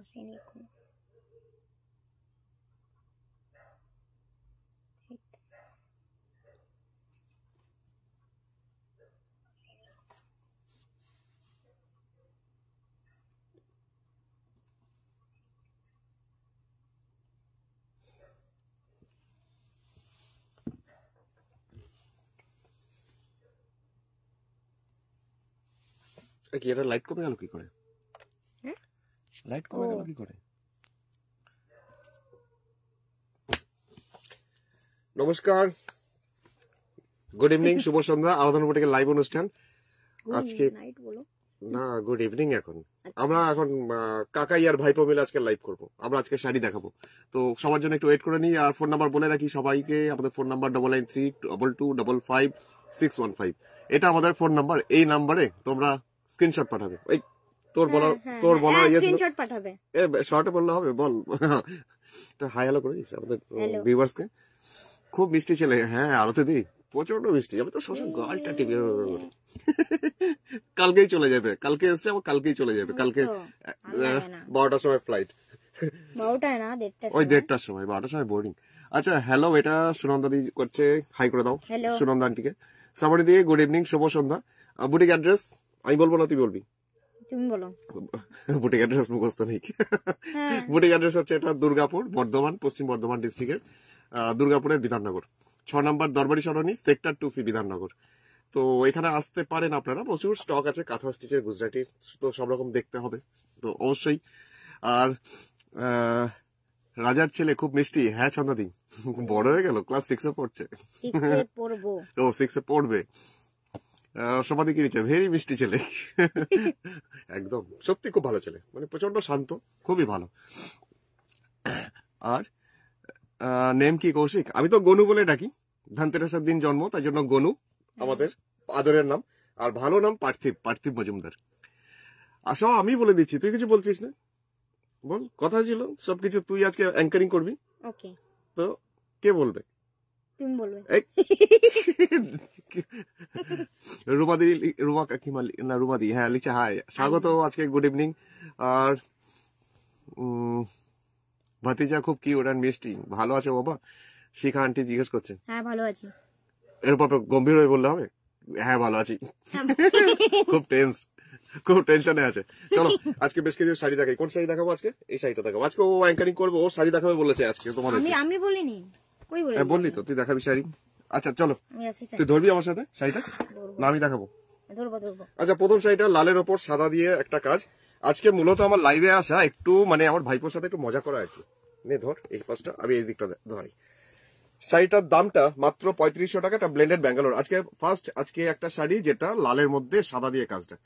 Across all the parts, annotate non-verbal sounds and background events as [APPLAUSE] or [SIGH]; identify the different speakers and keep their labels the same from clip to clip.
Speaker 1: no sé ni cómo.
Speaker 2: কি এটা light কবে আলো কি কৰে লাইট কমে গেল কি করে নমস্কার গুড ইভিনিং [LAUGHS] শুভ সন্ধ্যা আরাধন পটিকে লাইভ অনুষ্ঠান আজকে না গুড ইভিনিং এখন আচ্ছা। আমরা এখন কাকাই আর ভাইপো মিলে আজকে লাইভ করব আমরা আজকে শাড়ি দেখাবো তো সবার জন্য একটু ওয়েট করে নিই আর ফোন নাম্বার বলে রাখি সবাইকে আমাদের phone number double nine three double two double five six one five এটা আমাদের ফোন নাম্বার এই নাম্বারে তোমরা স্ক্রিনশট পাঠাবে ওই তোর হ্যাঁ, বলার হ্যাঁ, তোর হ্যাঁ। বলা ইয়ে পাঠাবে এ শর্টে বললে হবে বল তো হাই হ্যালো করে দিস আমাদের ভিউয়ার্স খুব মিষ্টি ছেলে হ্যাঁ আলোতে দি প্রচন্ড মিষ্টি আমি তো শ্বশুর গালটা টিপে কালকেই চলে যাবে কালকে এসছে আমার কালকেই চলে যাবে কালকে বারোটার সময় ফ্লাইট ওই দেড়টার সময় বারোটার সময় বোর্ডিং আচ্ছা হ্যালো এটা সুনন্দা দি করছে হাই করে দাও সুনন্দা আন্টিকে সামনে দিয়ে গুড ইভিনিং শুভ সন্ধ্যা বুটিক অ্যাড্রেস আমি বলবো না তুই বলবি তুমি বলো মুখস্থ নেই হ্যাঁ। হচ্ছে এটা দুর্গাপুর বর্ধমান পশ্চিম বর্ধমান ডিস্ট্রিক্টের দুর্গাপুরের বিধাননগর ছ নম্বর Darbari Sarani sector two C Bidhannagar তো এখানে আসতে পারেন আপনারা প্রচুর স্টক আছে কাঁথা স্টিচের গুজরাটির তো সব রকম দেখতে হবে তো অবশ্যই আর রাজার ছেলে খুব মিষ্টি হ্যাঁ ছন্দাদি বড় হয়ে গেল ক্লাস সিক্সে পড়ছে ও সিক্সে পড়বে সমাধি কিনেছে ভেরি মিষ্টি ছেলে একদম সত্যি খুব ভালো ছেলে মানে প্রচন্ড শান্ত খুবই ভালো আর নেম কি কৌশিক আমি তো গনু বলে ডাকি ধানতেরাসের দিন জন্ম তাই জন্য গনু আমাদের আদরের নাম আর ভালো নাম পার্থিব পার্থিব মজুমদার আশা আমি বলে দিচ্ছি তুই কিছু বলছিস না বল কথা ছিল সবকিছু তুই আজকে অ্যাঙ্কারিং করবি তো কে বলবে তুমি বলবে রুবাদি রুবা কাকিমা না রুবাদি হ্যাঁ লিখছে হাই স্বাগত আজকে গুড ইভিনিং আর ভাতিজা খুব কি ওরান মিষ্টি ভালো আছে বাবা শিখা আন্টি জিজ্ঞেস করছে হ্যাঁ ভালো আছি এরপর গম্ভীর হয়ে বললে হবে হ্যাঁ ভালো আছি হ্যাঁ, খুব টেন্স খুব টেনশনে আছে চলো আজকে বেশ কিছু শাড়ি দেখাই কোন শাড়ি দেখাবো আজকে এই শাড়িটা দেখাবো আজকে ও অ্যাঙ্কারিং করবো ও শাড়ি দেখাবে বলেছে আজকে তোমাদের
Speaker 1: আমি বলিনি হ্যাঁ
Speaker 2: বললি তো তুই দেখাবি শাড়ি আচ্ছা চলো তুই ধরবি আমার সাথে শাড়িটা না আমি দেখাবো
Speaker 1: হ্যাঁ,
Speaker 2: আচ্ছা প্রথম শাড়িটা লালের ওপর সাদা দিয়ে একটা কাজ আজকে মূলত আমার লাইভে আসা একটু মানে আমার ভাইপোর সাথে একটু মজা করা আর কি নে ধর এই পাশটা আমি এই দিকটা ধরি শাড়িটার দামটা মাত্র পঁয়ত্রিশশো টাকা একটা ব্লেন্ডেড ব্যাঙ্গালোর আজকে ফার্স্ট আজকে একটা শাড়ি যেটা লালের মধ্যে সাদা দিয়ে কাজটা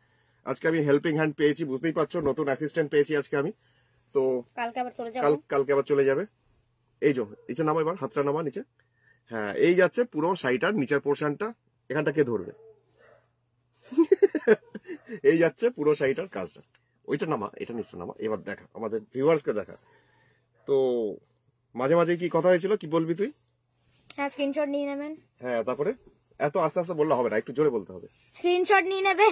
Speaker 2: আজকে আমি হেল্পিং হ্যান্ড পেয়েছি বুঝতেই পারছো নতুন অ্যাসিস্ট্যান্ট পেয়েছি আজকে আমি তো
Speaker 1: কালকে
Speaker 2: আবার চলে যাবে এই যে নিচে নামা এবার হাতটা নামা নিচে হ্যাঁ এই যাচ্ছে পুরো শাড়িটার নিচের পোর্শনটা এখানটা কে ধরবে [LAUGHS] এই যাচ্ছে পুরো শাড়িটার কাজটা ওইটা নামা এটা নিচটা নামা এবার দেখা আমাদের ভিউয়ার্সকে দেখা তো মাঝে মাঝে কি কথা হয়েছিল কি বলবি তুই
Speaker 1: হ্যাঁ স্ক্রিনশট নিয়ে নেবেন
Speaker 2: হ্যাঁ তারপরে এত আস্তে আস্তে বললে হবে না একটু জোরে বলতে হবে
Speaker 1: স্ক্রিনশট নিয়ে নেবে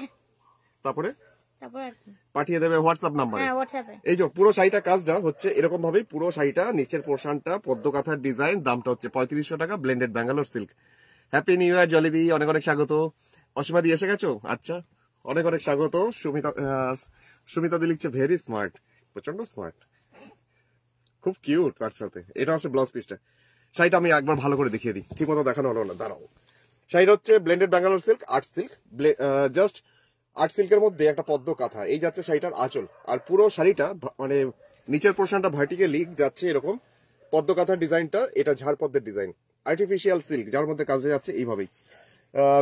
Speaker 2: তারপরে পাঠিয়ে দেবে হোয়াটসঅ্যাপ
Speaker 1: হ্যাঁ
Speaker 2: এই যে পুরো শাড়িটা কাজটা হচ্ছে এরকম পুরো শাড়িটা নিচের পোর্শনটা পদ্মকাথার ডিজাইন দামটা হচ্ছে পঁয়ত্রিশশো টাকা blended Bangalore silk happy new year জলিদি অনেক অনেক স্বাগত এসে গেছো আচ্ছা অনেক অনেক স্বাগত সুমিতা সুমিতা দি লিখছে ভেরি স্মার্ট প্রচন্ড স্মার্ট খুব কিউট তার সাথে এটা হচ্ছে ব্লাউজ পিসটা শাড়িটা আমি একবার ভালো করে দেখিয়ে দিই ঠিক মতো দেখানো হলো না দাঁড়াও শাড়িটা হচ্ছে blended Bangalore silk art silk just art সিল্কের মধ্যে একটা পদ্ম কাঁথা এই যাচ্ছে শাড়িটার আঁচল আর পুরো শাড়িটা মানে নিচের পোর্শনটা ভার্টিকে লিক যাচ্ছে এরকম পদ্ম কাঁথার ডিজাইনটা এটা ঝাড় পদ্মের ডিজাইন আর্টিফিশিয়াল সিল্ক যার মধ্যে কাজ যাচ্ছে এইভাবেই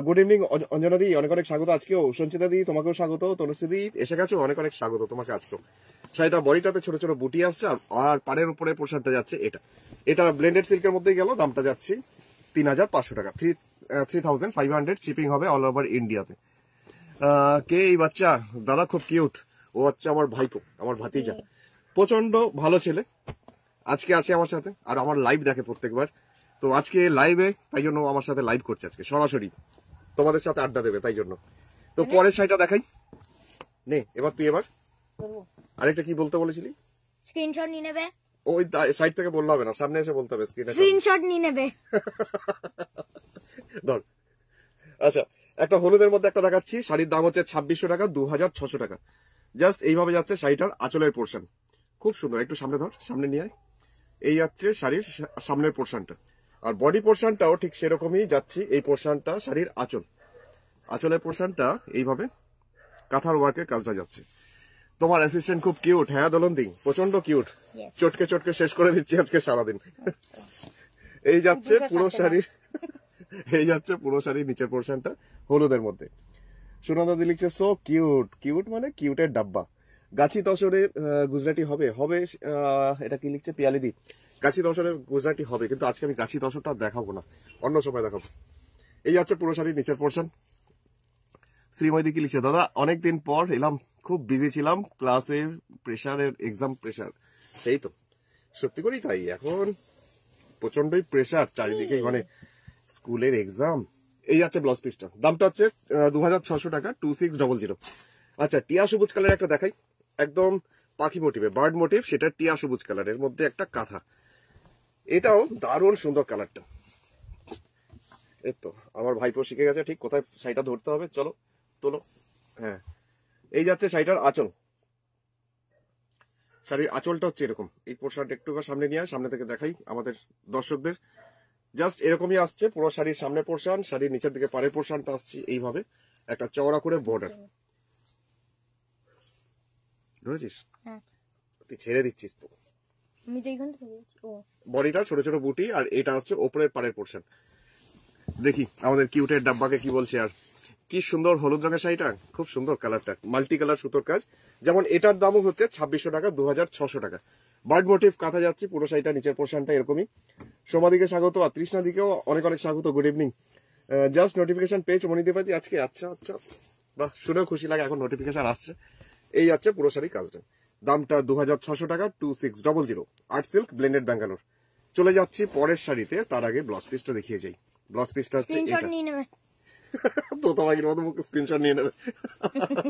Speaker 2: গুড ইভিনিং অঞ্জনা অনেক অনেক স্বাগত আজকেও সঞ্চিতা তোমাকেও স্বাগত তনুশ্রী এসে গেছো অনেক অনেক স্বাগত তোমাকে আজকেও শাড়িটা বডিটাতে ছোট ছোট বুটি আসছে আর পাড়ের উপরে পোশাকটা যাচ্ছে এটা এটা ব্লেন্ডেড সিল্কের মধ্যেই গেল দামটা যাচ্ছে তিন হাজার পাঁচশো টাকা three three thousand five hundred shipping হবে অল ওভার ইন্ডিয়াতে কে এই বাচ্চা দাদা খুব কিউট ও হচ্ছে আমার ভাইপো আমার ভাতিজা প্রচন্ড ভালো ছেলে আজকে আছে আমার সাথে আর আমার লাইভ দেখে প্রত্যেকবার তো আজকে লাইভে তাই জন্য আমার সাথে লাইভ করছে আজকে সরাসরি তোমাদের সাথে আড্ডা দেবে তাই জন্য তো পরের সাইটা দেখাই নে এবার তুই এবার আরেকটা কি বলতে বলেছিলি
Speaker 1: স্ক্রিনশট নিয়ে নেবে
Speaker 2: ওই সাইড থেকে বললে হবে না সামনে এসে বলতে হবে
Speaker 1: স্ক্রিনশট নিয়ে নেবে
Speaker 2: ধর আচ্ছা একটা হলুদের মধ্যে একটা দেখাচ্ছি শাড়ির দাম হচ্ছে ছাব্বিশশো টাকা দু হাজার ছশো টাকা জাস্ট এইভাবে যাচ্ছে শাড়িটার আঁচলের পোর্শন খুব সুন্দর একটু সামনে ধর সামনে নিয়ে আয় এই যাচ্ছে শাড়ির সামনের পোর্শনটা আর বডি পোর্শনটাও ঠিক সেরকমই যাচ্ছি এই পোর্শনটা শাড়ির আঁচল আঁচলের পোর্শনটা এইভাবে কাঁথার ওয়ার্কের কাজটা যাচ্ছে তোমার অ্যাসিস্ট্যান্ট খুব কিউট হ্যাঁ দিন প্রচন্ড কিউট চটকে চটকে শেষ করে দিচ্ছি আজকে সারাদিন আচ্ছা। এই যাচ্ছে পুরো শাড়ির এই যাচ্ছে পুরো শাড়ির নিচের পোর্শনটা হলুদের মধ্যে সুনন্দাদি লিখছে সো কিউট কিউট মানে কিউটের ডাব্বা গাছি তসরের গুজরাটি হবে হবে এটা কি লিখছে পিয়ালিদি গাছি তসরের গুজরাটি হবে কিন্তু আজকে আমি গাছি তসরটা দেখাবো না অন্য সময় দেখাবো এই যাচ্ছে পুরো শাড়ির নিচের পোর্শন শ্রীময়দি কি লিখছে দাদা অনেকদিন পর এলাম খুব বিজি ছিলাম ক্লাসের প্রেশারের এক্সাম প্রেশার সেই তো সত্যি করেই তাই এখন প্রচন্ডই প্রেশার চারিদিকেই মানে স্কুলের এক্সাম এই আছে ব্লাউজ পিসটা দামটা হচ্ছে দু টাকা টু সিক্স ডবল জিরো আচ্ছা টিয়া সবুজ কালার একটা দেখাই একদম পাখি মোটিভে বার্ড মোটিভ সেটা টিয়া সবুজ কালারের মধ্যে একটা কাঁথা এটাও দারুণ সুন্দর কালারটা এই তো আমার ভাইপো শিখে গেছে ঠিক কোথায় শাড়িটা ধরতে হবে চলো তোলো হ্যাঁ এই যাচ্ছে শাড়িটার আঁচল শাড়ির আঁচলটা হচ্ছে এরকম এই পোশাকটা একটু সামনে নিয়ে সামনে থেকে দেখাই আমাদের দর্শকদের জাস্ট এরকমই আসছে পুরো শাড়ির সামনে পোর্শন শাড়ির নিচের দিকে পারে পোর্শনটা আসছে এইভাবে একটা চওড়া করে বর্ডার ধরেছিস হ্যাঁ। তুই ছেড়ে দিচ্ছিস তো বডিটা ছোট ছোট বুটি আর এটা আসছে ওপরের পাড়ের পোর্শন দেখি আমাদের কিউটের ডাব্বাকে কি বলছে আর কি সুন্দর হলুদ রঙের শাড়িটা খুব সুন্দর কালারটা মাল্টি কালার সুতোর কাজ যেমন এটার দামও হচ্ছে ছাব্বিশশো টাকা দু টাকা বার্ড মোটিভ কাঁথা যাচ্ছে পুরো সাইটা নিচের পোর্শনটা এরকমই সোমাদিকে স্বাগত আর তৃষ্ণা দিকেও অনেক অনেক স্বাগত গুড ইভিনিং জাস্ট নোটিফিকেশন পেয়েছ মনিদে পাতি আজকে আচ্ছা আচ্ছা বাহ শুনেও খুশি লাগে এখন নোটিফিকেশন আসছে এই যাচ্ছে পুরো শাড়ি কাজটা দামটা দু হাজার ছশো টাকা two six double zero art silk blended Bangalore চলে যাচ্ছি পরের শাড়িতে তার আগে ব্লাউজ পিসটা দেখিয়ে যাই ব্লাউজ পিসটা হচ্ছে এটা তো তোমাকে মতো স্ক্রিনশট নিয়ে নেবে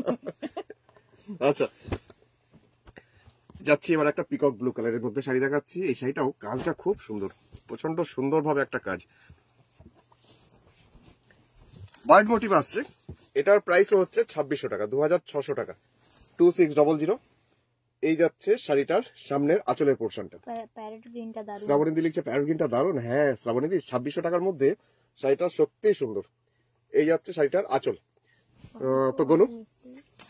Speaker 2: [LAUGHS] [LAUGHS] আচ্ছা যাচ্ছি এবার একটা পিকক ব্লু কালারের মধ্যে শাড়ি দেখাচ্ছি এই শাড়িটাও কাজটা খুব সুন্দর প্রচন্ড সুন্দরভাবে একটা কাজ বার্ড মোটিভ আসছে এটার প্রাইস হচ্ছে ছাব্বিশশো টাকা দু টাকা টু সিক্স ডবল জিরো এই যাচ্ছে শাড়িটার সামনের আঁচলের পোর্শনটা শ্রাবণীদি লিখছে প্যারট গ্রিনটা দারুন হ্যাঁ শ্রাবণীদি ছাব্বিশশো টাকার মধ্যে শাড়িটা সত্যিই সুন্দর এই যাচ্ছে শাড়িটার আঁচল তো গনু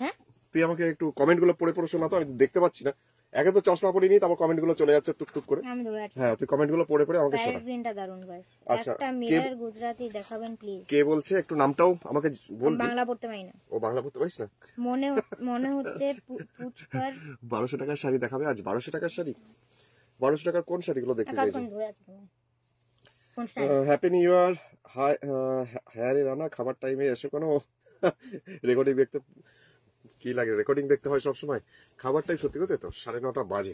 Speaker 2: হ্যাঁ? তুই আমাকে একটু কমেন্ট গুলো পড়ে পড়ে তো আমি দেখতে পাচ্ছি না একে তো চশমা পরিনি তারপর কমেন্ট গুলো চলে যাচ্ছে টুকটুক করে হ্যাঁ তুই কমেন্ট গুলো পড়ে পড়ে আমাকে শোনা
Speaker 1: গ্রিনটা আচ্ছা মিরর গুজরাতি দেখাবেন প্লিজ
Speaker 2: কে বলছে একটু নামটাও আমাকে বল বাংলা পড়তে পারি না ও বাংলা পড়তে পারিস না
Speaker 1: মনে মনে হচ্ছে পুচকার
Speaker 2: 1200 টাকার শাড়ি দেখাবে আজ 1200 টাকার শাড়ি 1200 টাকার কোন শাড়িগুলো দেখতে চাইছো হ্যাপি নিউ ইয়ার হাই হ্যাঁ রে রানা খাবার টাইমে এসে কোনো রেকর্ডিং [LAUGHS] দেখতে কি লাগে রেকর্ডিং দেখতে হয় সবসময় খাবারটাই সত্যি কথা তো সাড়ে নটা বাজে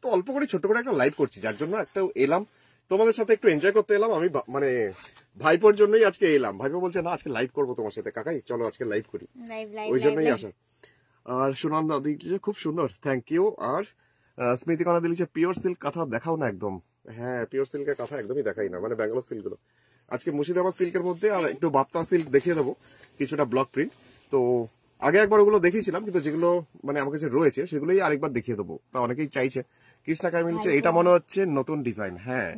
Speaker 2: তো অল্প করে ছোট করে একটা লাইভ করছি যার জন্য একটা এলাম তোমাদের সাথে একটু এনজয় করতে এলাম আমি মানে ভাইপোর জন্যই আজকে এলাম ভাইপো বলছে না আজকে লাইভ করবো তোমার সাথে কাকাই চলো আজকে লাইভ করি ওই জন্যই আসো আর সুনন্দ দিচ্ছে খুব সুন্দর থ্যাংক ইউ আর স্মৃতিকণা দিচ্ছে পিওর সিল্ক কাঁথা দেখাও না একদম হ্যাঁ পিওর সিল্কের কাঁথা একদমই দেখাই না মানে ব্যাঙ্গালোর সিল্কগুলো আজকে মুর্শিদাবাদ সিল্কের মধ্যে আর একটু বাপ্তা সিল্ক দেখিয়ে দেবো কিছুটা ব্লক প্রিন্ট তো আগে একবার ওগুলো দেখিয়েছিলাম কিন্তু যেগুলো মানে আমার কাছে রয়েছে সেগুলোই আরেকবার দেখিয়ে দেবো তা অনেকেই চাইছে কৃষ্ণা টাকা মিলছে এটা মনে হচ্ছে নতুন ডিজাইন হ্যাঁ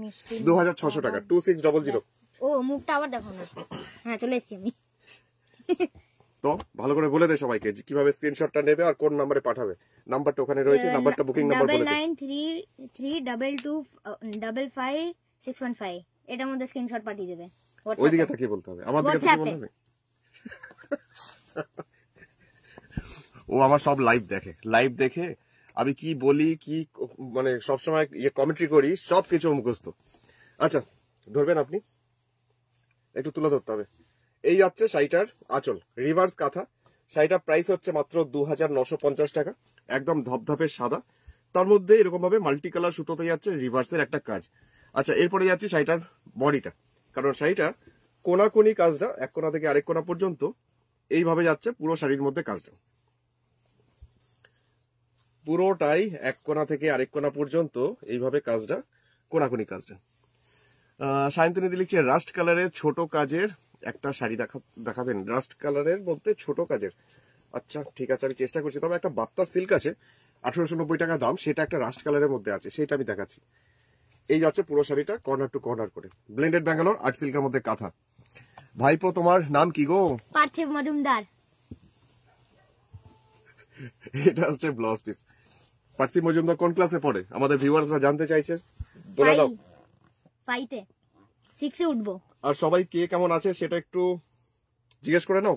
Speaker 2: দু হাজার ছশো টাকা টু সিক্স ডবল জিরো
Speaker 1: ও মুখটা আবার দেখো না হ্যাঁ চলে এসছি আমি
Speaker 2: তো ভালো করে বলে দে সবাইকে কিভাবে স্ক্রিনশটটা নেবে আর কোন নম্বরে পাঠাবে নাম্বারটা ওখানে রয়েছে নাম্বারটা বুকিং নাম্বার বলে দে
Speaker 1: 993322555615 uh, এটার মধ্যে স্ক্রিনশট পাঠিয়ে দেবে ওইদিকে থাকি
Speaker 2: বলতে হবে আমার দিকে তাকিয়ে বলতে হবে ও আমার সব লাইভ দেখে লাইভ দেখে আমি কি বলি কি মানে সবসময় ইয়ে কমেন্ট্রি করি সব কিছু মুখস্থ আচ্ছা ধরবেন আপনি একটু তুলে ধরতে হবে এই যাচ্ছে শাড়িটার আচল রিভার্স কাঁথা শাড়িটার প্রাইস হচ্ছে মাত্র দু টাকা একদম ধপধপের সাদা তার মধ্যে এরকম ভাবে মাল্টি কালার সুতোতে যাচ্ছে রিভার্সের একটা কাজ আচ্ছা এরপরে যাচ্ছে শাড়িটার বডিটা কারণ শাড়িটা কোনি কাজটা এক কোনা থেকে আরেক কোনা পর্যন্ত এইভাবে যাচ্ছে পুরো শাড়ির মধ্যে কাজটা পুরোটাই এক কোনা থেকে আরেক কোনা পর্যন্ত এইভাবে কাজটা কোনাকুনি কাজটা সায়ন্তনীদি লিখছে রাস্ট কালারের ছোট কাজের একটা শাড়ি দেখা দেখাবেন রাস্ট কালারের বলতে ছোট কাজের আচ্ছা ঠিক আছে আমি চেষ্টা করছি তবে একটা বাপ্তা সিল্ক আছে আঠারোশো নব্বই টাকা দাম সেটা একটা রাস্ট কালারের মধ্যে আছে সেটা আমি দেখাচ্ছি এই যাচ্ছে পুরো শাড়িটা কর্নার টু কর্নার করে ব্লেন্ডেড ব্যাঙ্গালোর আর্ট সিল্কের মধ্যে কাঁথা ভাইপো তোমার নাম কি গো
Speaker 1: পার্থিব মজুমদার
Speaker 2: [LAUGHS] এটা হচ্ছে ব্লাউজ পিস পার্থিব মজুমদার কোন ক্লাসে পড়ে আমাদের ভিউয়ার্সরা জানতে চাইছে বলে দাও
Speaker 1: ফাইটে সিক্সে উঠবো
Speaker 2: আর সবাই কে কেমন আছে সেটা একটু জিজ্ঞেস করে নাও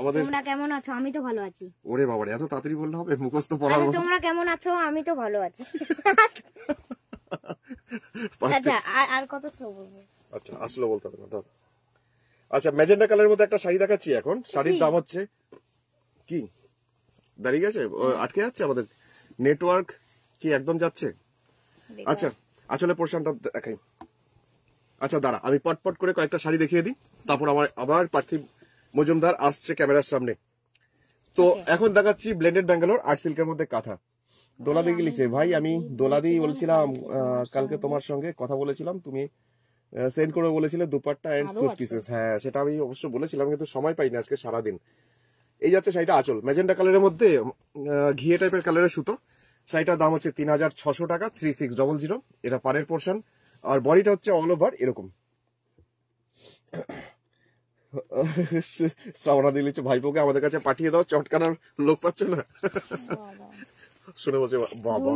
Speaker 2: আমাদের তোমরা
Speaker 1: কেমন আছো আমি তো ভালো আছি
Speaker 2: ওরে বাবা এত তাড়াতাড়ি বললে হবে মুখস্থ পড়া তোমরা
Speaker 1: কেমন আছো আমি তো ভালো আছি
Speaker 2: [LAUGHS] আচ্ছা আর
Speaker 1: কত স্লো বলবো
Speaker 2: আচ্ছা আসলো বলতে হবে দাও আচ্ছা ম্যাজেন্ডা কালারের মধ্যে একটা শাড়ি দেখাচ্ছি এখন শাড়ির দাম হচ্ছে কি দাঁড়িয়ে গেছে আটকে যাচ্ছে আমাদের নেটওয়ার্ক কি একদম যাচ্ছে আচ্ছা আসলে পোর্শনটা দেখাই আচ্ছা দাঁড়া আমি পটপট করে কয়েকটা শাড়ি দেখিয়ে দিই তারপর আমার আবার পার্থিব মজুমদার আসছে ক্যামেরার সামনে তো এখন দেখাচ্ছি ব্লেন্ডেড ব্যাঙ্গালোর আর্ট সিল্কের মধ্যে কাঁথা দোলাদি লিখছে হ্যাঁ, ভাই আমি দিয়ে বলছিলাম কালকে তোমার সঙ্গে কথা বলেছিলাম তুমি সেন্ড করে বলেছিলে দুপাট্টা হ্যাঁ সেটা আমি অবশ্য বলেছিলাম কিন্তু সময় পাইনি আজকে সারাদিন এই যাচ্ছে শাড়িটা আঁচল ম্যাজেন্ডা কালারের মধ্যে ঘিয়ে টাইপের কালারের সুতো শাড়িটার দাম হচ্ছে তিন হাজার ছশো টাকা থ্রি সিক্স ডবল জিরো এটা পারের পোর্শন আর বডিটা হচ্ছে অল ওভার এরকম [LAUGHS] সাওনা দিলে ভাইপোকে আমাদের কাছে পাঠিয়ে দাও চটকানোর লোক পাচ্ছ না শুনে বলছে বাবা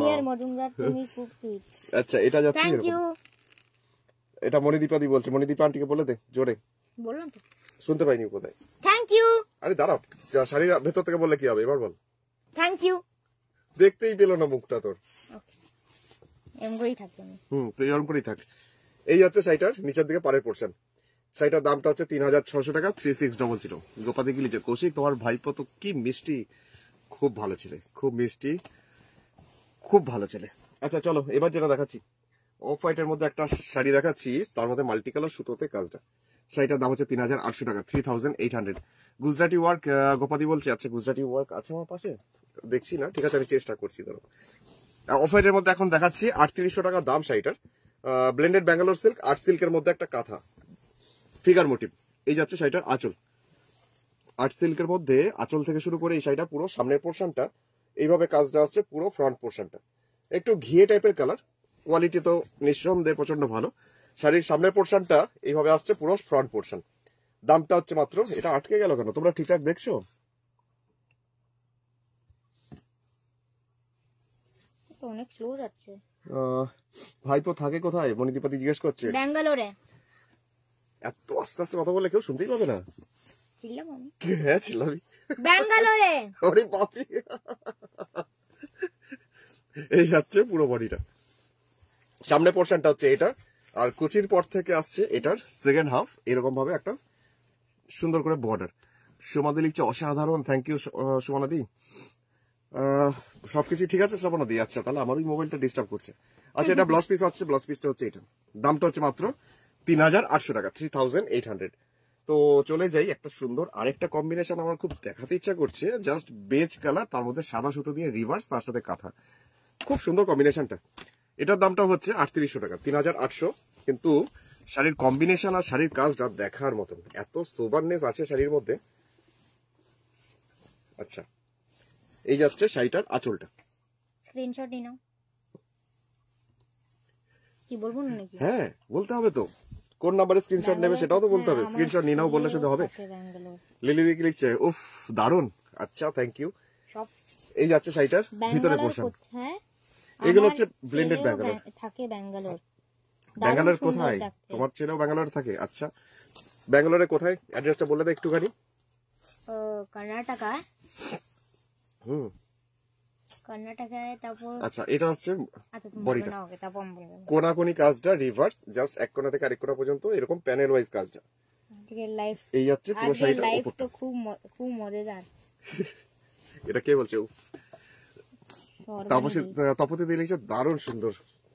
Speaker 2: আচ্ছা এটা যাচ্ছে এটা মণিদীপা দি বলছে মণিদীপা আন্টিকে বলে দে জোরে শুনতে পাইনি কোথায় ইউ আরে দাঁড়াও শাড়ির ভেতর থেকে বললে কি হবে এবার বল থ্যাংক ইউ দেখতেই পেলো না মুখটা তোর থাক এই হচ্ছে শাড়িটার নিচের দিকে পাড়ের পোর্শন শাড়িটার দামটা হচ্ছে তিন হাজার ছশো টাকা থ্রি সিক্স ডবল জিরো গোপাদি গিলি যে কৌশিক তোমার ভাইপো তো কি মিষ্টি খুব ভালো ছেলে খুব মিষ্টি খুব ভালো ছেলে আচ্ছা চলো এবার যেটা দেখাচ্ছি অফ হোয়াইটের মধ্যে একটা শাড়ি দেখাচ্ছি তার মধ্যে মাল্টি কালার সুতোতে কাজটা শাড়িটার দাম হচ্ছে তিন হাজার আটশো টাকা three thousand eight hundred Gujarati work গোপাদি বলছে আচ্ছা গুজরাটি ওয়ার্ক আছে আমার পাশে দেখছি না ঠিক আছে আমি চেষ্টা করছি ধরো অফারের মধ্যে এখন দেখাচ্ছি আটত্রিশশো টাকা দাম শাড়িটার ব্লেন্ডেড ব্যাঙ্গালোর সিল্ক আর্ট সিল্কের মধ্যে একটা কাঁথা ফিগার মোটিভ এই যাচ্ছে শাড়িটার আঁচল আর্ট সিল্কের মধ্যে আঁচল থেকে শুরু করে এই শাড়িটা পুরো সামনের পোর্শনটা এইভাবে কাজটা আসছে পুরো ফ্রন্ট পোর্শনটা একটু ঘিয়ে টাইপের কালার কোয়ালিটি তো নিঃসন্দেহে প্রচন্ড ভালো শাড়ির সামনের পোর্শনটা এইভাবে আসছে পুরো ফ্রন্ট পোর্শন দামটা হচ্ছে মাত্র এটা আটকে গেল কেন তোমরা ঠিকঠাক দেখছো অনেক স্লো ভাইপো থাকে কোথায় মনিদীপাতি জিজ্ঞেস করছে ব্যাঙ্গালোরে এত আস্তে আস্তে কথা বলে কেউ শুনতেই পাবে না হ্যাঁ ছিলাম এই যাচ্ছে পুরো বডিটা সামনে পোর্শনটা হচ্ছে এটা আর কুচির পর থেকে আসছে এটার সেকেন্ড হাফ এরকম ভাবে একটা সুন্দর করে বর্ডার সুমাদি লিখছে অসাধারণ থ্যাংক ইউ সুমানাদি সবকিছু ঠিক আছে সুমানাদি আচ্ছা তাহলে ওই মোবাইলটা ডিস্টার্ব করছে আচ্ছা এটা ব্লাউজ পিস আছে ব্লাউজ পিসটা হচ্ছে এটা দামটা হচ্ছে মাত্র তিন হাজার আটশো টাকা থ্রি থাউজেন্ড এইট হান্ড্রেড তো চলে যাই একটা সুন্দর আরেকটা কম্বিনেশন আমার খুব দেখাতে ইচ্ছা করছে জাস্ট বেজ কালার তার মধ্যে সাদা সুতো দিয়ে রিভার্স তার সাথে কাঁথা খুব সুন্দর কম্বিনেশনটা এটার দামটা হচ্ছে আটত্রিশশো টাকা তিন হাজার আটশো কিন্তু শাড়ির কম্বিনেশন আর শাড়ির কাজটা দেখার মতো এত সোবারনেস আছে শাড়ির মধ্যে আচ্ছা এই যাচ্ছে শাড়িটার আঁচলটা
Speaker 1: স্ক্রিনশট নিন কি বলবো না নাকি
Speaker 2: হ্যাঁ বলতে হবে তো কোন নাম্বারে স্ক্রিনশট নেবে সেটাও তো বলতে হবে স্ক্রিনশট হ্যাঁ, নিয়ে নাও বললে শুধু হবে লিলি দিকে লিখছে উফ দারুন আচ্ছা থ্যাঙ্ক ইউ এই যাচ্ছে শাড়িটার ভিতরে পোর্শন হ্যাঁ এগুলো হচ্ছে ব্লেন্ডেড ব্যাঙ্গালোর
Speaker 1: থাকে ব্যাঙ্গালোর
Speaker 2: ব্যাঙ্গালোর কোথায় তোমার ছেলেও ব্যাঙ্গালোর থাকে আচ্ছা ব্যাঙ্গালোরে কোথায় অ্যাড্রেসটা বলে দাও একটুখানি কর্ণাটকা হুম
Speaker 1: কর্ণাটকায় আচ্ছা, এটা হচ্ছে আচ্ছা,
Speaker 2: বডিটা কাজটা রিভার্স জাস্ট এক কোনা থেকে আরেক কোনা পর্যন্ত এরকম প্যানেল ওয়াইজ কাজটা
Speaker 1: এই হচ্ছে খুব
Speaker 2: [LAUGHS] এটা কে বলছে তাপসী তপতি দিলিশে দারুণ সুন্দর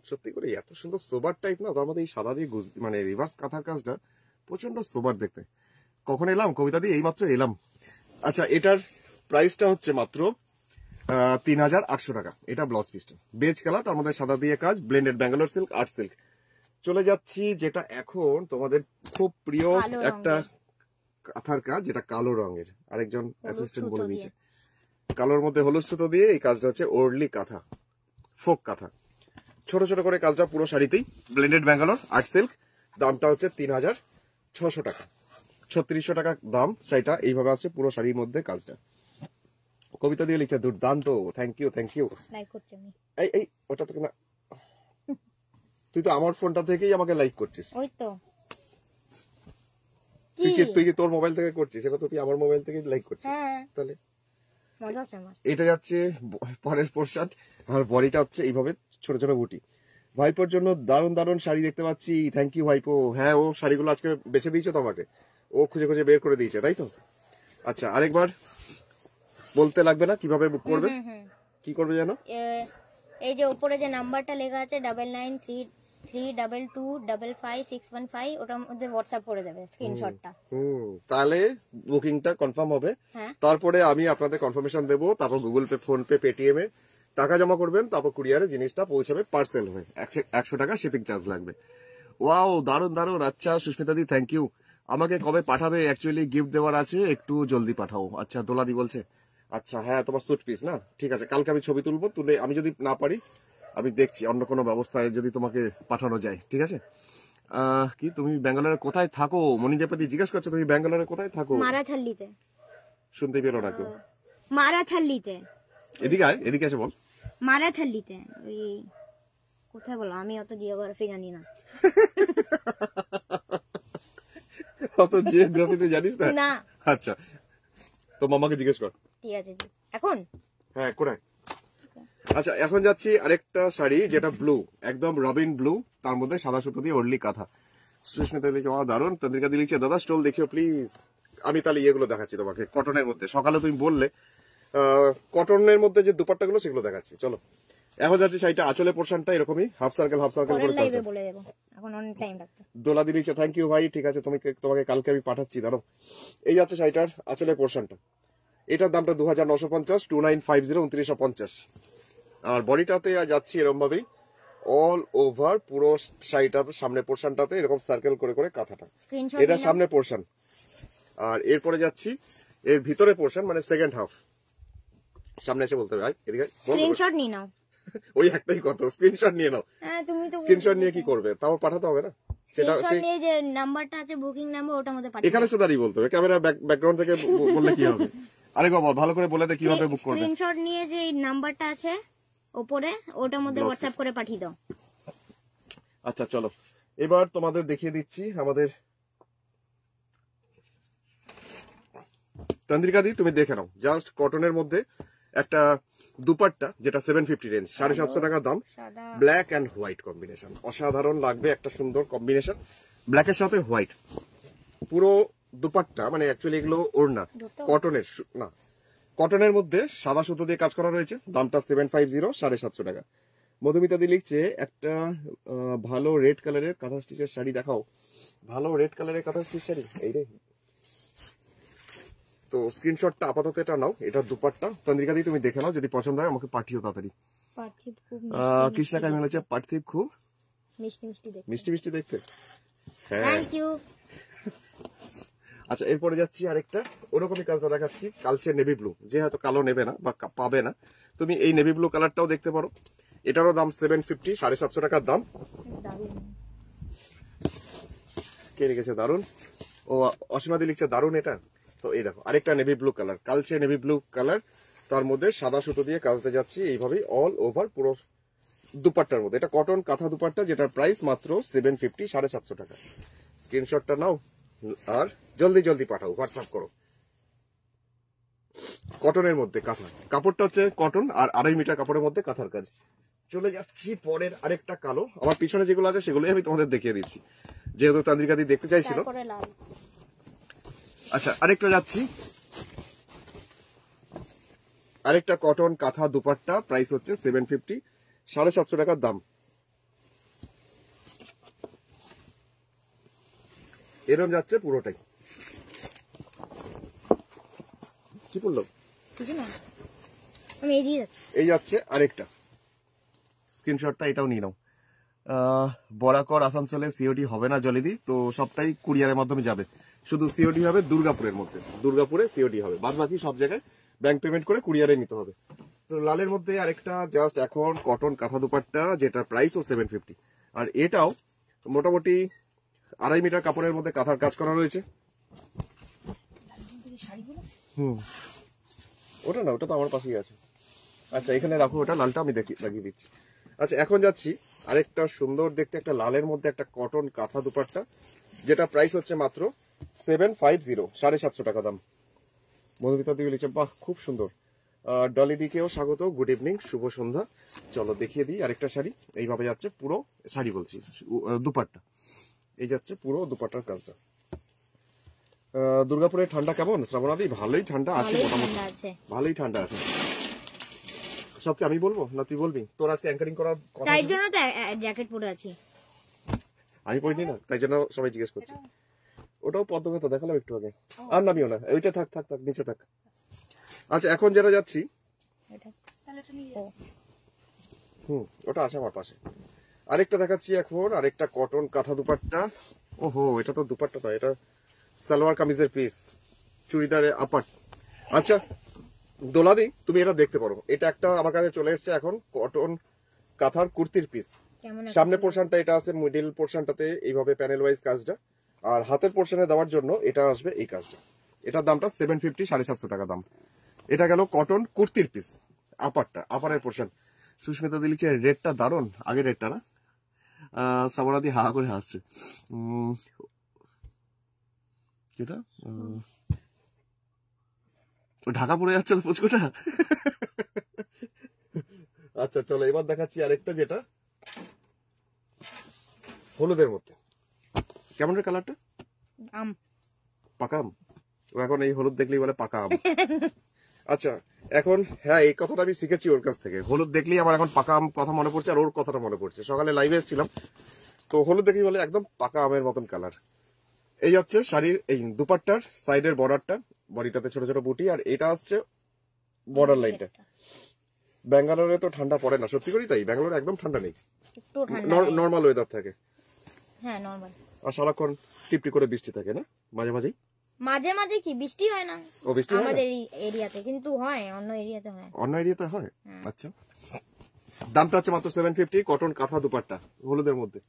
Speaker 2: সত্যি করে এত সুন্দর সোবার টাইপ না তার মধ্যে এই সাদা দিয়ে মানে রিভার্স কাঁথার কাজটা প্রচন্ড সোবার দেখতে কখন এলাম কবিতা দিয়ে এইমাত্র এলাম আচ্ছা এটার প্রাইসটা হচ্ছে মাত্র তিন হাজার আটশো টাকা এটা ব্লাউজ পিসটা বেজ কালা তার মধ্যে সাদা দিয়ে কাজ blended Bangalore silk art silk চলে যাচ্ছি যেটা এখন তোমাদের খুব প্রিয় একটা কাঁথার কাজ যেটা কালো রঙের আরেকজন অ্যাসিস্ট্যান্ট বলে দিয়েছে কালোর মধ্যে হলুদ সুতো দিয়ে এই কাজটা হচ্ছে ওরলি কাঁথা ফোক কাঁথা ছোট ছোট করে কাজটা পুরো শাড়িতেই ব্লেন্ডেড ব্যাঙ্গালোর আর্ট সিল্ক দামটা হচ্ছে তিন হাজার ছশো টাকা ছত্রিশশো টাকা দাম সেটা এইভাবে আছে পুরো শাড়ির মধ্যে কাজটা কবিতা দিয়ে লিখছে দুর্দান্ত থ্যাংক ইউ থ্যাংক ইউ এই এই ওটা তো না তুই তো আমার ফোনটা থেকেই আমাকে লাইক করছিস
Speaker 1: ওই তো তুই কি তুই
Speaker 2: কি তোর মোবাইল থেকে করছিস এটা তো তুই আমার মোবাইল থেকে লাইক করছিস হ্যাঁ। তাহলে এটা যাচ্ছে পরের পোর্শন আর বডিটা হচ্ছে এইভাবে ছোট ছোট বুটি ভাইপোর জন্য দারুণ দারুণ শাড়ি দেখতে পাচ্ছি থ্যাংক ইউ ভাইপো হ্যাঁ ও শাড়িগুলো আজকে বেছে দিয়েছে তোমাকে ও খুঁজে খুঁজে বের করে দিয়েছে তাই তো আচ্ছা আরেকবার বলতে লাগবে না কিভাবে বুক করবে কি করবে জানো
Speaker 1: এই যে উপরে যে নাম্বারটা লেখা আছে ডাবল নাইন থ্রি হবে হ্যাঁ।
Speaker 2: তারপরে আমি আপনাদের কনফার্মেশন দেবো তারপর Google Pay PhonePe Paytm এ টাকা জমা করবেন তারপর কুরিয়ারে জিনিসটা পৌঁছাবে পার্সেল হয়ে একশো টাকা শিপিং চার্জ লাগবে ওয়াও দারুন দারুন আচ্ছা সুস্মিতা দি থ্যাংক ইউ আমাকে কবে পাঠাবে অ্যাকচুয়ালি গিফট দেওয়ার আছে একটু জলদি পাঠাও আচ্ছা দোলাদি বলছে আচ্ছা হ্যাঁ তোমার সুট পিস না ঠিক আছে কালকে আমি ছবি তুলবো তুলে আমি যদি না পারি আমি দেখছি অন্য কোনো ব্যবস্থায় যদি তোমাকে পাঠানো যায় ঠিক আছে কি তুমি ব্যাঙ্গালোরে কোথায় থাকো মনিজাপাতি জিজ্ঞেস করছো তুমি ব্যাঙ্গালোরে কোথায় থাকো
Speaker 1: মারাথাল্লিতে
Speaker 2: শুনতে পেলো না কেউ
Speaker 1: মারাথাল্লিতে
Speaker 2: এদিকে আয় এদিকে এসে বল
Speaker 1: মারাথাল্লিতে ওই কোথায় বলো আমি অত জিওগ্রাফি জানি না
Speaker 2: [LAUGHS] অত জিওগ্রাফি তো জানিস না আচ্ছা তো মামাকে জিজ্ঞেস কর
Speaker 1: ঠিক আছে এখন
Speaker 2: হ্যাঁ কোথায় আচ্ছা এখন যাচ্ছি আরেকটা শাড়ি যেটা ব্লু একদম রবিন ব্লু তার মধ্যে সাদা সুতো দিয়ে অর্লি কাঁথা সুস্মিতা দেখে ও দারুন তন্দ্রিকা দিয়ে লিখছে দাদা স্টল দেখিও প্লিজ আমি তাহলে ইয়েগুলো দেখাচ্ছি তোমাকে কটনের মধ্যে সকালে তুমি বললে কটনের মধ্যে যে দুপাট্টাগুলো সেগুলো দেখাচ্ছি চলো এখন যাচ্ছে শাড়িটা আচলে পোর্শনটা এরকমই হাফ সার্কেল হাফ সার্কেল করে দোলা দিয়ে থ্যাংক ইউ ভাই ঠিক আছে তোমাকে তোমাকে কালকে আমি পাঠাচ্ছি দাঁড়ো এই যাচ্ছে শাড়িটার আচলে পোর্শনটা এটার দামটা দু হাজার নশো পঞ্চাশ টু নাইন ফাইভ জিরো উনত্রিশশো পঞ্চাশ আর বডিটাতে যাচ্ছি এরকম ভাবেই অল ওভার পুরো শাড়িটাতে সামনে পোর্শনটাতে এরকম সার্কেল করে করে কাঁথাটা এটা সামনে পোর্শন আর এরপরে যাচ্ছি এর ভিতরে পোর্শন মানে সেকেন্ড হাফ সামনে এসে বলতে [LAUGHS] ওই একটাই কথা স্ক্রিনশট নিয়ে নাও স্ক্রিনশট হ্যাঁ, নিয়ে কি করবে তাও পাঠাতে হবে না সেটা
Speaker 1: নাম্বারটা আছে বুকিং এখানে
Speaker 2: বলতে হবে ক্যামেরা ব্যাকগ্রাউন্ড থেকে বললে কি হবে [LAUGHS] ভালো করে বলে দে কিভাবে বুক করবে
Speaker 1: স্ক্রিনশট নিয়ে যে এই নাম্বারটা আছে ওপরে ওটার মধ্যে হোয়াটসঅ্যাপ করে পাঠিয়ে দাও
Speaker 2: আচ্ছা চলো এবার তোমাদের দেখিয়ে দিচ্ছি আমাদের তন্দ্রিকা দি তুমি দেখে নাও জাস্ট কটনের মধ্যে একটা দুপাট্টা যেটা সেভেন ফিফটি রেঞ্জ সাড়ে সাতশো টাকা দাম ব্ল্যাক অ্যান্ড হোয়াইট কম্বিনেশন অসাধারণ লাগবে একটা সুন্দর কম্বিনেশন ব্ল্যাকের সাথে হোয়াইট পুরো দুপাট্টা মানে অ্যাকচুয়ালি এগুলো ওড়না কটনের না কটনের মধ্যে সাদা সুতো দিয়ে কাজ করা রয়েছে দামটা সেভেন ফাইভ জিরো সাড়ে সাতশো টাকা মধুমিতা দি লিখছে একটা ভালো রেড কালারের কাঁথা স্টিচের শাড়ি দেখাও ভালো রেড কালারের কাঁথা স্টিচ শাড়ি এই রে তো স্ক্রিনশটটা আপাতত এটা নাও এটা দুপাট্টা তন্দ্রিকা দি তুমি দেখে নাও যদি পছন্দ হয় আমাকে পাঠিও তাড়াতাড়ি
Speaker 1: কৃষ্ণা কামিল হচ্ছে পার্থিব খুব মিষ্টি মিষ্টি দেখতে
Speaker 2: মিষ্টি মিষ্টি দেখতে থ্যাংক ইউ আচ্ছা এরপরে যাচ্ছি আরেকটা ওরকমই কাজটা দেখাচ্ছি কালচে নেভি ব্লু যে হয়তো কালো নেবে না বা পাবে না তুমি এই নেভি ব্লু কালারটাও দেখতে পারো এটারও দাম সেভেন ফিফটি সাড়ে সাতশো টাকার দাম কে রেখেছে দারুন ও অসীমাদি লিখছে দারুন এটা তো এই দেখো আরেকটা নেভি ব্লু কালার কালচে নেভি ব্লু কালার তার মধ্যে সাদা সুতো দিয়ে কাজটা যাচ্ছি এইভাবেই অল ওভার পুরো দুপাট্টার মধ্যে এটা কটন কাঁথা দুপাট্টা যেটার প্রাইস মাত্র সেভেন ফিফটি সাড়ে সাতশো টাকা স্ক্রিনশটটা নাও আর জলদি জলদি পাঠাও হোয়াটসঅ্যাপ করো কটনের মধ্যে কাঁথা কাপড়টা হচ্ছে কটন আর আড়াই মিটার কাপড়ের মধ্যে কাঁথার কাজ চলে যাচ্ছি পরের আরেকটা কালো আমার পিছনে যেগুলো আছে সেগুলোই আমি তোমাদের দেখিয়ে দিচ্ছি যেহেতু তান্দ্রিকাদি দেখতে চাইছিল আচ্ছা আরেকটা যাচ্ছি আরেকটা কটন কাঁথা দুপাট্টা প্রাইস হচ্ছে সেভেন ফিফটি সাড়ে সাতশো টাকার দাম এরম যাচ্ছে পুরোটাই কি বললাম এই যাচ্ছে আরেকটা স্ক্রিনশটটা এটাও নিয়ে নাও বরাকর আসানসোলে সিওডি হবে না জলিদি তো সবটাই কুরিয়ারের মাধ্যমে যাবে শুধু সিওডি হবে দুর্গাপুরের মধ্যে দুর্গাপুরে সিওডি হবে বাদ বাকি সব জায়গায় ব্যাংক পেমেন্ট করে কুরিয়ারে নিতে হবে তো লালের মধ্যে আরেকটা জাস্ট এখন কটন কাঁথা দুপাট্টা যেটা প্রাইস ও সেভেন ফিফটি আর এটাও মোটামুটি আড়াই মিটার কাপড়ের মধ্যে কাঁথার কাজ করা রয়েছে হুম ওটা না ওটা তো আমার পাশেই আছে আচ্ছা এখানে রাখো ওটা লালটা আমি দেখি লাগিয়ে দিচ্ছি আচ্ছা এখন যাচ্ছি আরেকটা সুন্দর দেখতে একটা লালের মধ্যে একটা কটন কাঁথা দুপাট্টা যেটা প্রাইস হচ্ছে মাত্র সেভেন ফাইভ জিরো সাড়ে সাতশো টাকা দাম মধুমিতা দিকে লিখছে বাহ খুব সুন্দর ডলি দিকেও স্বাগত গুড ইভিনিং শুভ সন্ধ্যা চলো দেখিয়ে দিই আরেকটা শাড়ি এইভাবে যাচ্ছে পুরো শাড়ি বলছি দুপাট্টা এই যাচ্ছে পুরো দুপাটার কাজটা দুর্গাপুরে ঠান্ডা কেমন শ্রাবণাদি ভালোই ঠান্ডা আছে ভালোই ঠান্ডা আছে সবকে আমি বলবো না তুই বলবি তোর আজকে অ্যাঙ্কারিং করার কথা তাই জন্য
Speaker 1: তো জ্যাকেট পরে আছি
Speaker 2: আমি পরিনি না তাই জন্য সবাই জিজ্ঞেস করছে ওটাও পদ্মকথা দেখালাম একটু আগে আর নামিও না ওইটা থাক থাক থাক নিচে থাক আচ্ছা এখন যারা যাচ্ছি হুম ওটা আছে আমার পাশে আরেকটা দেখাচ্ছি এখন আরেকটা কটন কাঁথা দুপাট্টা ওহো এটা তো দুপাট্টা তাই এটা সালোয়ার কামিজের পিস চুড়িদারে আপার আচ্ছা দোলাদি তুমি এটা দেখতে পারো এটা একটা আমার কাছে চলে এসছে এখন কটন কাঁথার কুর্তির পিস সামনে পোর্শনটা এটা আছে মিডিল পোর্শনটাতে এইভাবে প্যানেল ওয়াইজ কাজটা আর হাতের পোর্শনে দেওয়ার জন্য এটা আসবে এই কাজটা এটার দামটা সেভেন ফিফটি সাড়ে সাতশো টাকা দাম এটা গেল কটন কুর্তির পিস আপারটা আপারের পোর্শন সুস্মিতা দিলিচের রেটটা দারুণ আগের রেটটা না দিয়ে হা করে হাসছে যেটা ঢাকা পড়ে যাচ্ছে পুচকুটা আচ্ছা চলো এবার দেখাচ্ছি আরেকটা যেটা হলুদের মধ্যে কেমন কালারটা আম পাকা আম ও এখন এই হলুদ দেখলেই বলে পাকা আম [LAUGHS] আচ্ছা এখন হ্যাঁ এই কথাটা আমি শিখেছি ওর কাছ থেকে হলুদ দেখলেই আমার এখন পাকা আম কথা মনে পড়ছে আর ওর কথাটা মনে পড়ছে সকালে লাইভে এসেছিলাম তো হলুদ দেখি বলে একদম পাকা আমের মতন কালার এই হচ্ছে শাড়ির এই দুপাট্টার সাইডের বর্ডারটা বডিটাতে ছোট ছোট বুটি আর এটা আসছে বর্ডার লাইনটা ব্যাঙ্গালোরে তো ঠান্ডা পড়ে না সত্যি করি তাই ব্যাঙ্গালোরে একদম ঠান্ডা নেই নর্মাল ওয়েদার থাকে হ্যাঁ আর সারাক্ষণ টিপটি করে বৃষ্টি থাকে না মাঝে মাঝেই
Speaker 1: মাঝে মাঝে কি বৃষ্টি হয় না ও বৃষ্টি আমাদের এই এরিয়াতে কিন্তু হয় অন্য এরিয়াতে হয়
Speaker 2: অন্য এরিয়াতে হয় হ্যাঁ। আচ্ছা দামটা হচ্ছে মাত্র seven fifty cotton kantha dupatta হলুদের মধ্যে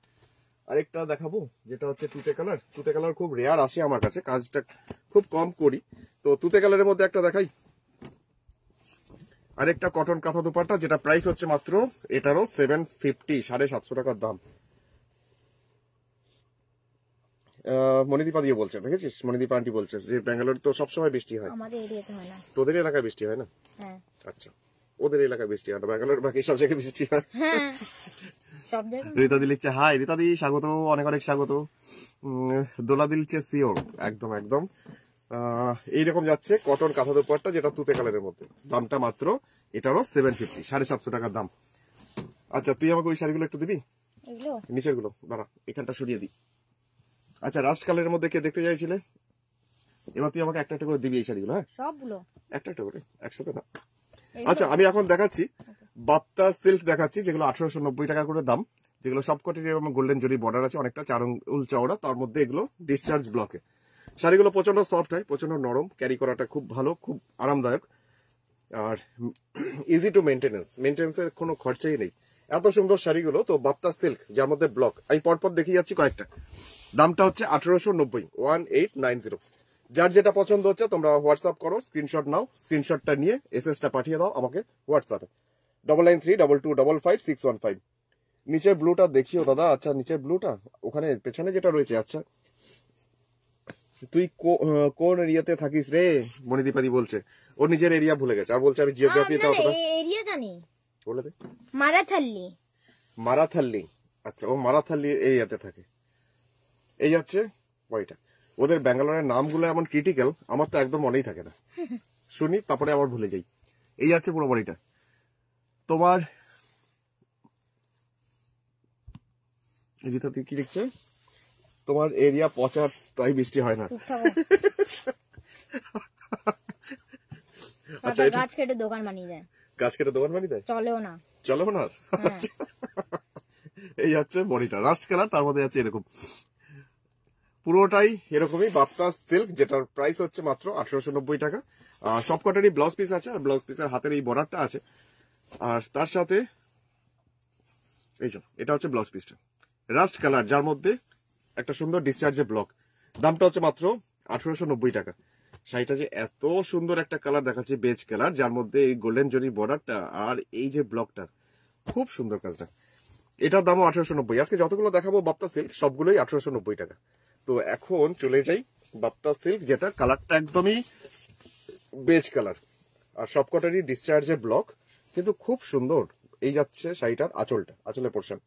Speaker 2: আরেকটা দেখাবো যেটা হচ্ছে তুতে কালার তুতে কালার খুব রেয়ার আসে আমার কাছে কাজটা খুব কম করি তো তুতে কালারের মধ্যে একটা দেখাই আরেকটা কটন কাঁথা দুপাট্টা যেটা প্রাইস হচ্ছে মাত্র এটারও সেভেন ফিফটি সাড়ে সাতশো টাকার দাম মনিদীপা দিয়ে বলছে দেখেছিস মনিদীপা আন্টি বলছে যে ব্যাঙ্গালোর তো সবসময় বৃষ্টি হয় আমাদের এরিয়াতে হয় না তোদের এলাকায় বৃষ্টি হয় না হ্যাঁ আচ্ছা ওদের এলাকায় বৃষ্টি হয় না ব্যাঙ্গালোর বাকি সব জায়গায় বৃষ্টি হয়
Speaker 1: হ্যাঁ। রীতা
Speaker 2: দি লিখছে হাই রীতা দি স্বাগত অনেক অনেক স্বাগত দোলা দিল লিখছে সিও একদম একদম এইরকম যাচ্ছে কটন কাঁথা দোপারটা যেটা তুতে কালারের মধ্যে দামটা মাত্র এটারও সেভেন ফিফটি সাড়ে সাতশো টাকার দাম আচ্ছা তুই আমাকে ওই শাড়িগুলো একটু দিবি নিচের গুলো দাঁড়া এখানটা সরিয়ে দিই আচ্ছা রাস্ট কালারের মধ্যে কে দেখতে চাইছিলে এবার তুই আমাকে একটা একটা করে দিবি এই শাড়িগুলো হ্যাঁ সবগুলো একটা একটা করে একসাথে না আচ্ছা আমি এখন দেখাচ্ছি বাপ্তা সিল্ক দেখাচ্ছি যেগুলো আঠারোশো নব্বই টাকা করে দাম যেগুলো সবকটি এরকম গোল্ডেন জরি বর্ডার আছে অনেকটা চার উল চওড়া তার মধ্যে এগুলো ডিসচার্জ ব্লকে শাড়িগুলো প্রচন্ড সফট হয় প্রচন্ড নরম ক্যারি করাটা খুব ভালো খুব আরামদায়ক আর ইজি টু মেনটেন্স মেনটেন্সের কোনো খরচাই নেই এত সুন্দর শাড়িগুলো তো বাপ্তা সিল্ক যার মধ্যে ব্লক আমি পরপর দেখে যাচ্ছি কয়েকটা দামটা হচ্ছে আঠারোশো নব্বই ওয়ান এইট নাইন জিরো যার যেটা পছন্দ হচ্ছে তোমরা হোয়াটসঅ্যাপ করো স্ক্রিনশট নাও স্ক্রিনশটটা নিয়ে এসএসটা পাঠিয়ে দাও আমাকে হোয়াটসঅ্যাপে double nine three double two double five six one five নিচের ব্লুটা দেখিও দাদা আচ্ছা নিচের ব্লুটা ওখানে পেছনে যেটা রয়েছে আচ্ছা তুই কোন এরিয়াতে থাকিস রে মণিদীপাদি বলছে ও নিজের এরিয়া ভুলে গেছে আর বলছে আমি জিওগ্রাফিতে তো এরিয়া জানি বলে দে
Speaker 1: মারাথাল্লি
Speaker 2: মারাথাল্লি আচ্ছা ও মারাথাল্লি এরিয়াতে থাকে এই হচ্ছে বইটা ওদের ব্যাঙ্গালোরের নামগুলো এমন ক্রিটিক্যাল আমার তো একদম মনেই থাকে না শুনি তারপরে আবার ভুলে যাই এই যাচ্ছে পুরো বাড়িটা তোমার রীতা কি লিখছে তোমার এরিয়া পচা তাই বৃষ্টি হয় না আচ্ছা গাছ
Speaker 1: কেটে দোকান বানিয়ে দেয়
Speaker 2: গাছ কেটে দোকান বানিয়ে দেয় চলেও না চলেও না হ্যাঁ। এই হচ্ছে বডিটা রাস্ট খেলার তার মধ্যে আছে এরকম পুরোটাই এরকমই বাপ্তা সিল্ক যেটার প্রাইস হচ্ছে মাত্র আঠারোশো টাকা সবকটারই ব্লাউজ পিস আছে আর ব্লাউজ পিসের হাতের এই বর্ডারটা আছে আর তার সাথে এই এটা হচ্ছে ব্লাউজ পিসটা রাস্ট কালার যার মধ্যে একটা সুন্দর ডিসচার্জে ব্লক দামটা হচ্ছে মাত্র আঠারোশো টাকা শাড়িটা যে এত সুন্দর একটা কালার দেখাচ্ছে বেজ কালার যার মধ্যে এই গোল্ডেন জরি বর্ডারটা আর এই যে ব্লকটা খুব সুন্দর কাজটা এটার দামও আঠারোশো আজকে যতগুলো দেখাবো বাপ্তা সিল্ক সবগুলোই আঠারোশো টাকা তো এখন চলে যাই বাপ্তা সিল্ক যেটার কালারটা একদমই বেজ কালার আর সবকটারই ডিসচার্জে ব্লক কিন্তু খুব সুন্দর এই যাচ্ছে শাড়িটার আঁচলটা আঁচলের পোর্শন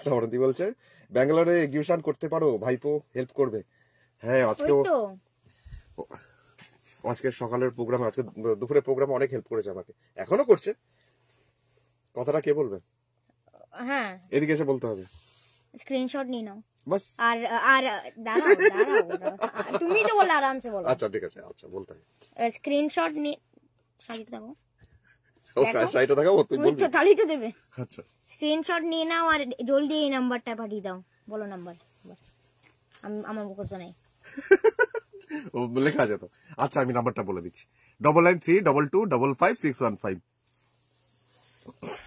Speaker 2: শ্রাবণী বলছে ব্যাঙ্গালোরে এক্সিবিশন করতে পারো ভাইপো হেল্প করবে হ্যাঁ আজকে আজকে সকালের প্রোগ্রামে আজকে দুপুরের প্রোগ্রামে অনেক হেল্প করেছে আমাকে এখনো করছে কথাটা কে বলবে হ্যাঁ এদিকে এসে বলতে হবে
Speaker 1: স্ক্রিনশট নিয়ে নাও আর আর দাঁড়াও তুমি তো বললে আরামসে বলো আচ্ছা
Speaker 2: ঠিক আছে আচ্ছা বলতে
Speaker 1: স্ক্রিনশট নিয়ে শাড়িটা দেখো
Speaker 2: ও শাড়িটা দেখাবো তুই বলবি তো তালি তো দেবে আচ্ছা
Speaker 1: স্ক্রিনশট নিয়ে নাও আর জলদি এই নাম্বারটা পাঠিয়ে দাও বলো নাম্বার আমার মুখস্থ নাই
Speaker 2: ও লেখা যেত আচ্ছা আমি নাম্বারটা বলে দিচ্ছি double nine three double two double five six one five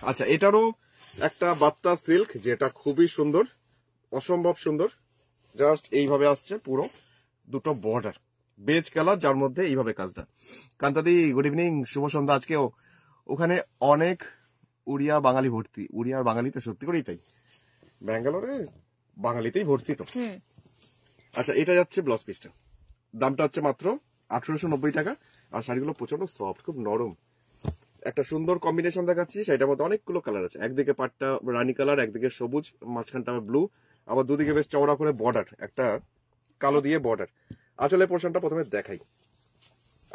Speaker 2: আচ্ছা এটারও একটা বাত্তা সিল্ক যেটা খুবই সুন্দর অসম্ভব সুন্দর জাস্ট এইভাবে আসছে পুরো দুটো বর্ডার বেজ কালার যার মধ্যে এইভাবে কাজটা কান্তাদি গুড ইভিনিং শুভ সন্ধ্যা আজকেও ওখানে অনেক উড়িয়া বাঙালি ভর্তি উড়িয়া বাঙালি তো সত্যি করেই তাই ব্যাঙ্গালোরে বাঙালিতেই ভর্তি তো আচ্ছা এটা যাচ্ছে ব্লাউজ পিসটা দামটা হচ্ছে মাত্র আঠারোশো টাকা আর শাড়িগুলো প্রচন্ড সফট খুব নরম একটা সুন্দর কম্বিনেশন দেখাচ্ছি সেটার মধ্যে অনেকগুলো কালার আছে একদিকে পাটটা রানী কালার একদিকে সবুজ মাঝখানটা আবার ব্লু আবার দুদিকে বেশ চওড়া করে বর্ডার একটা কালো দিয়ে বর্ডার আঁচলের পোর্শনটা প্রথমে দেখাই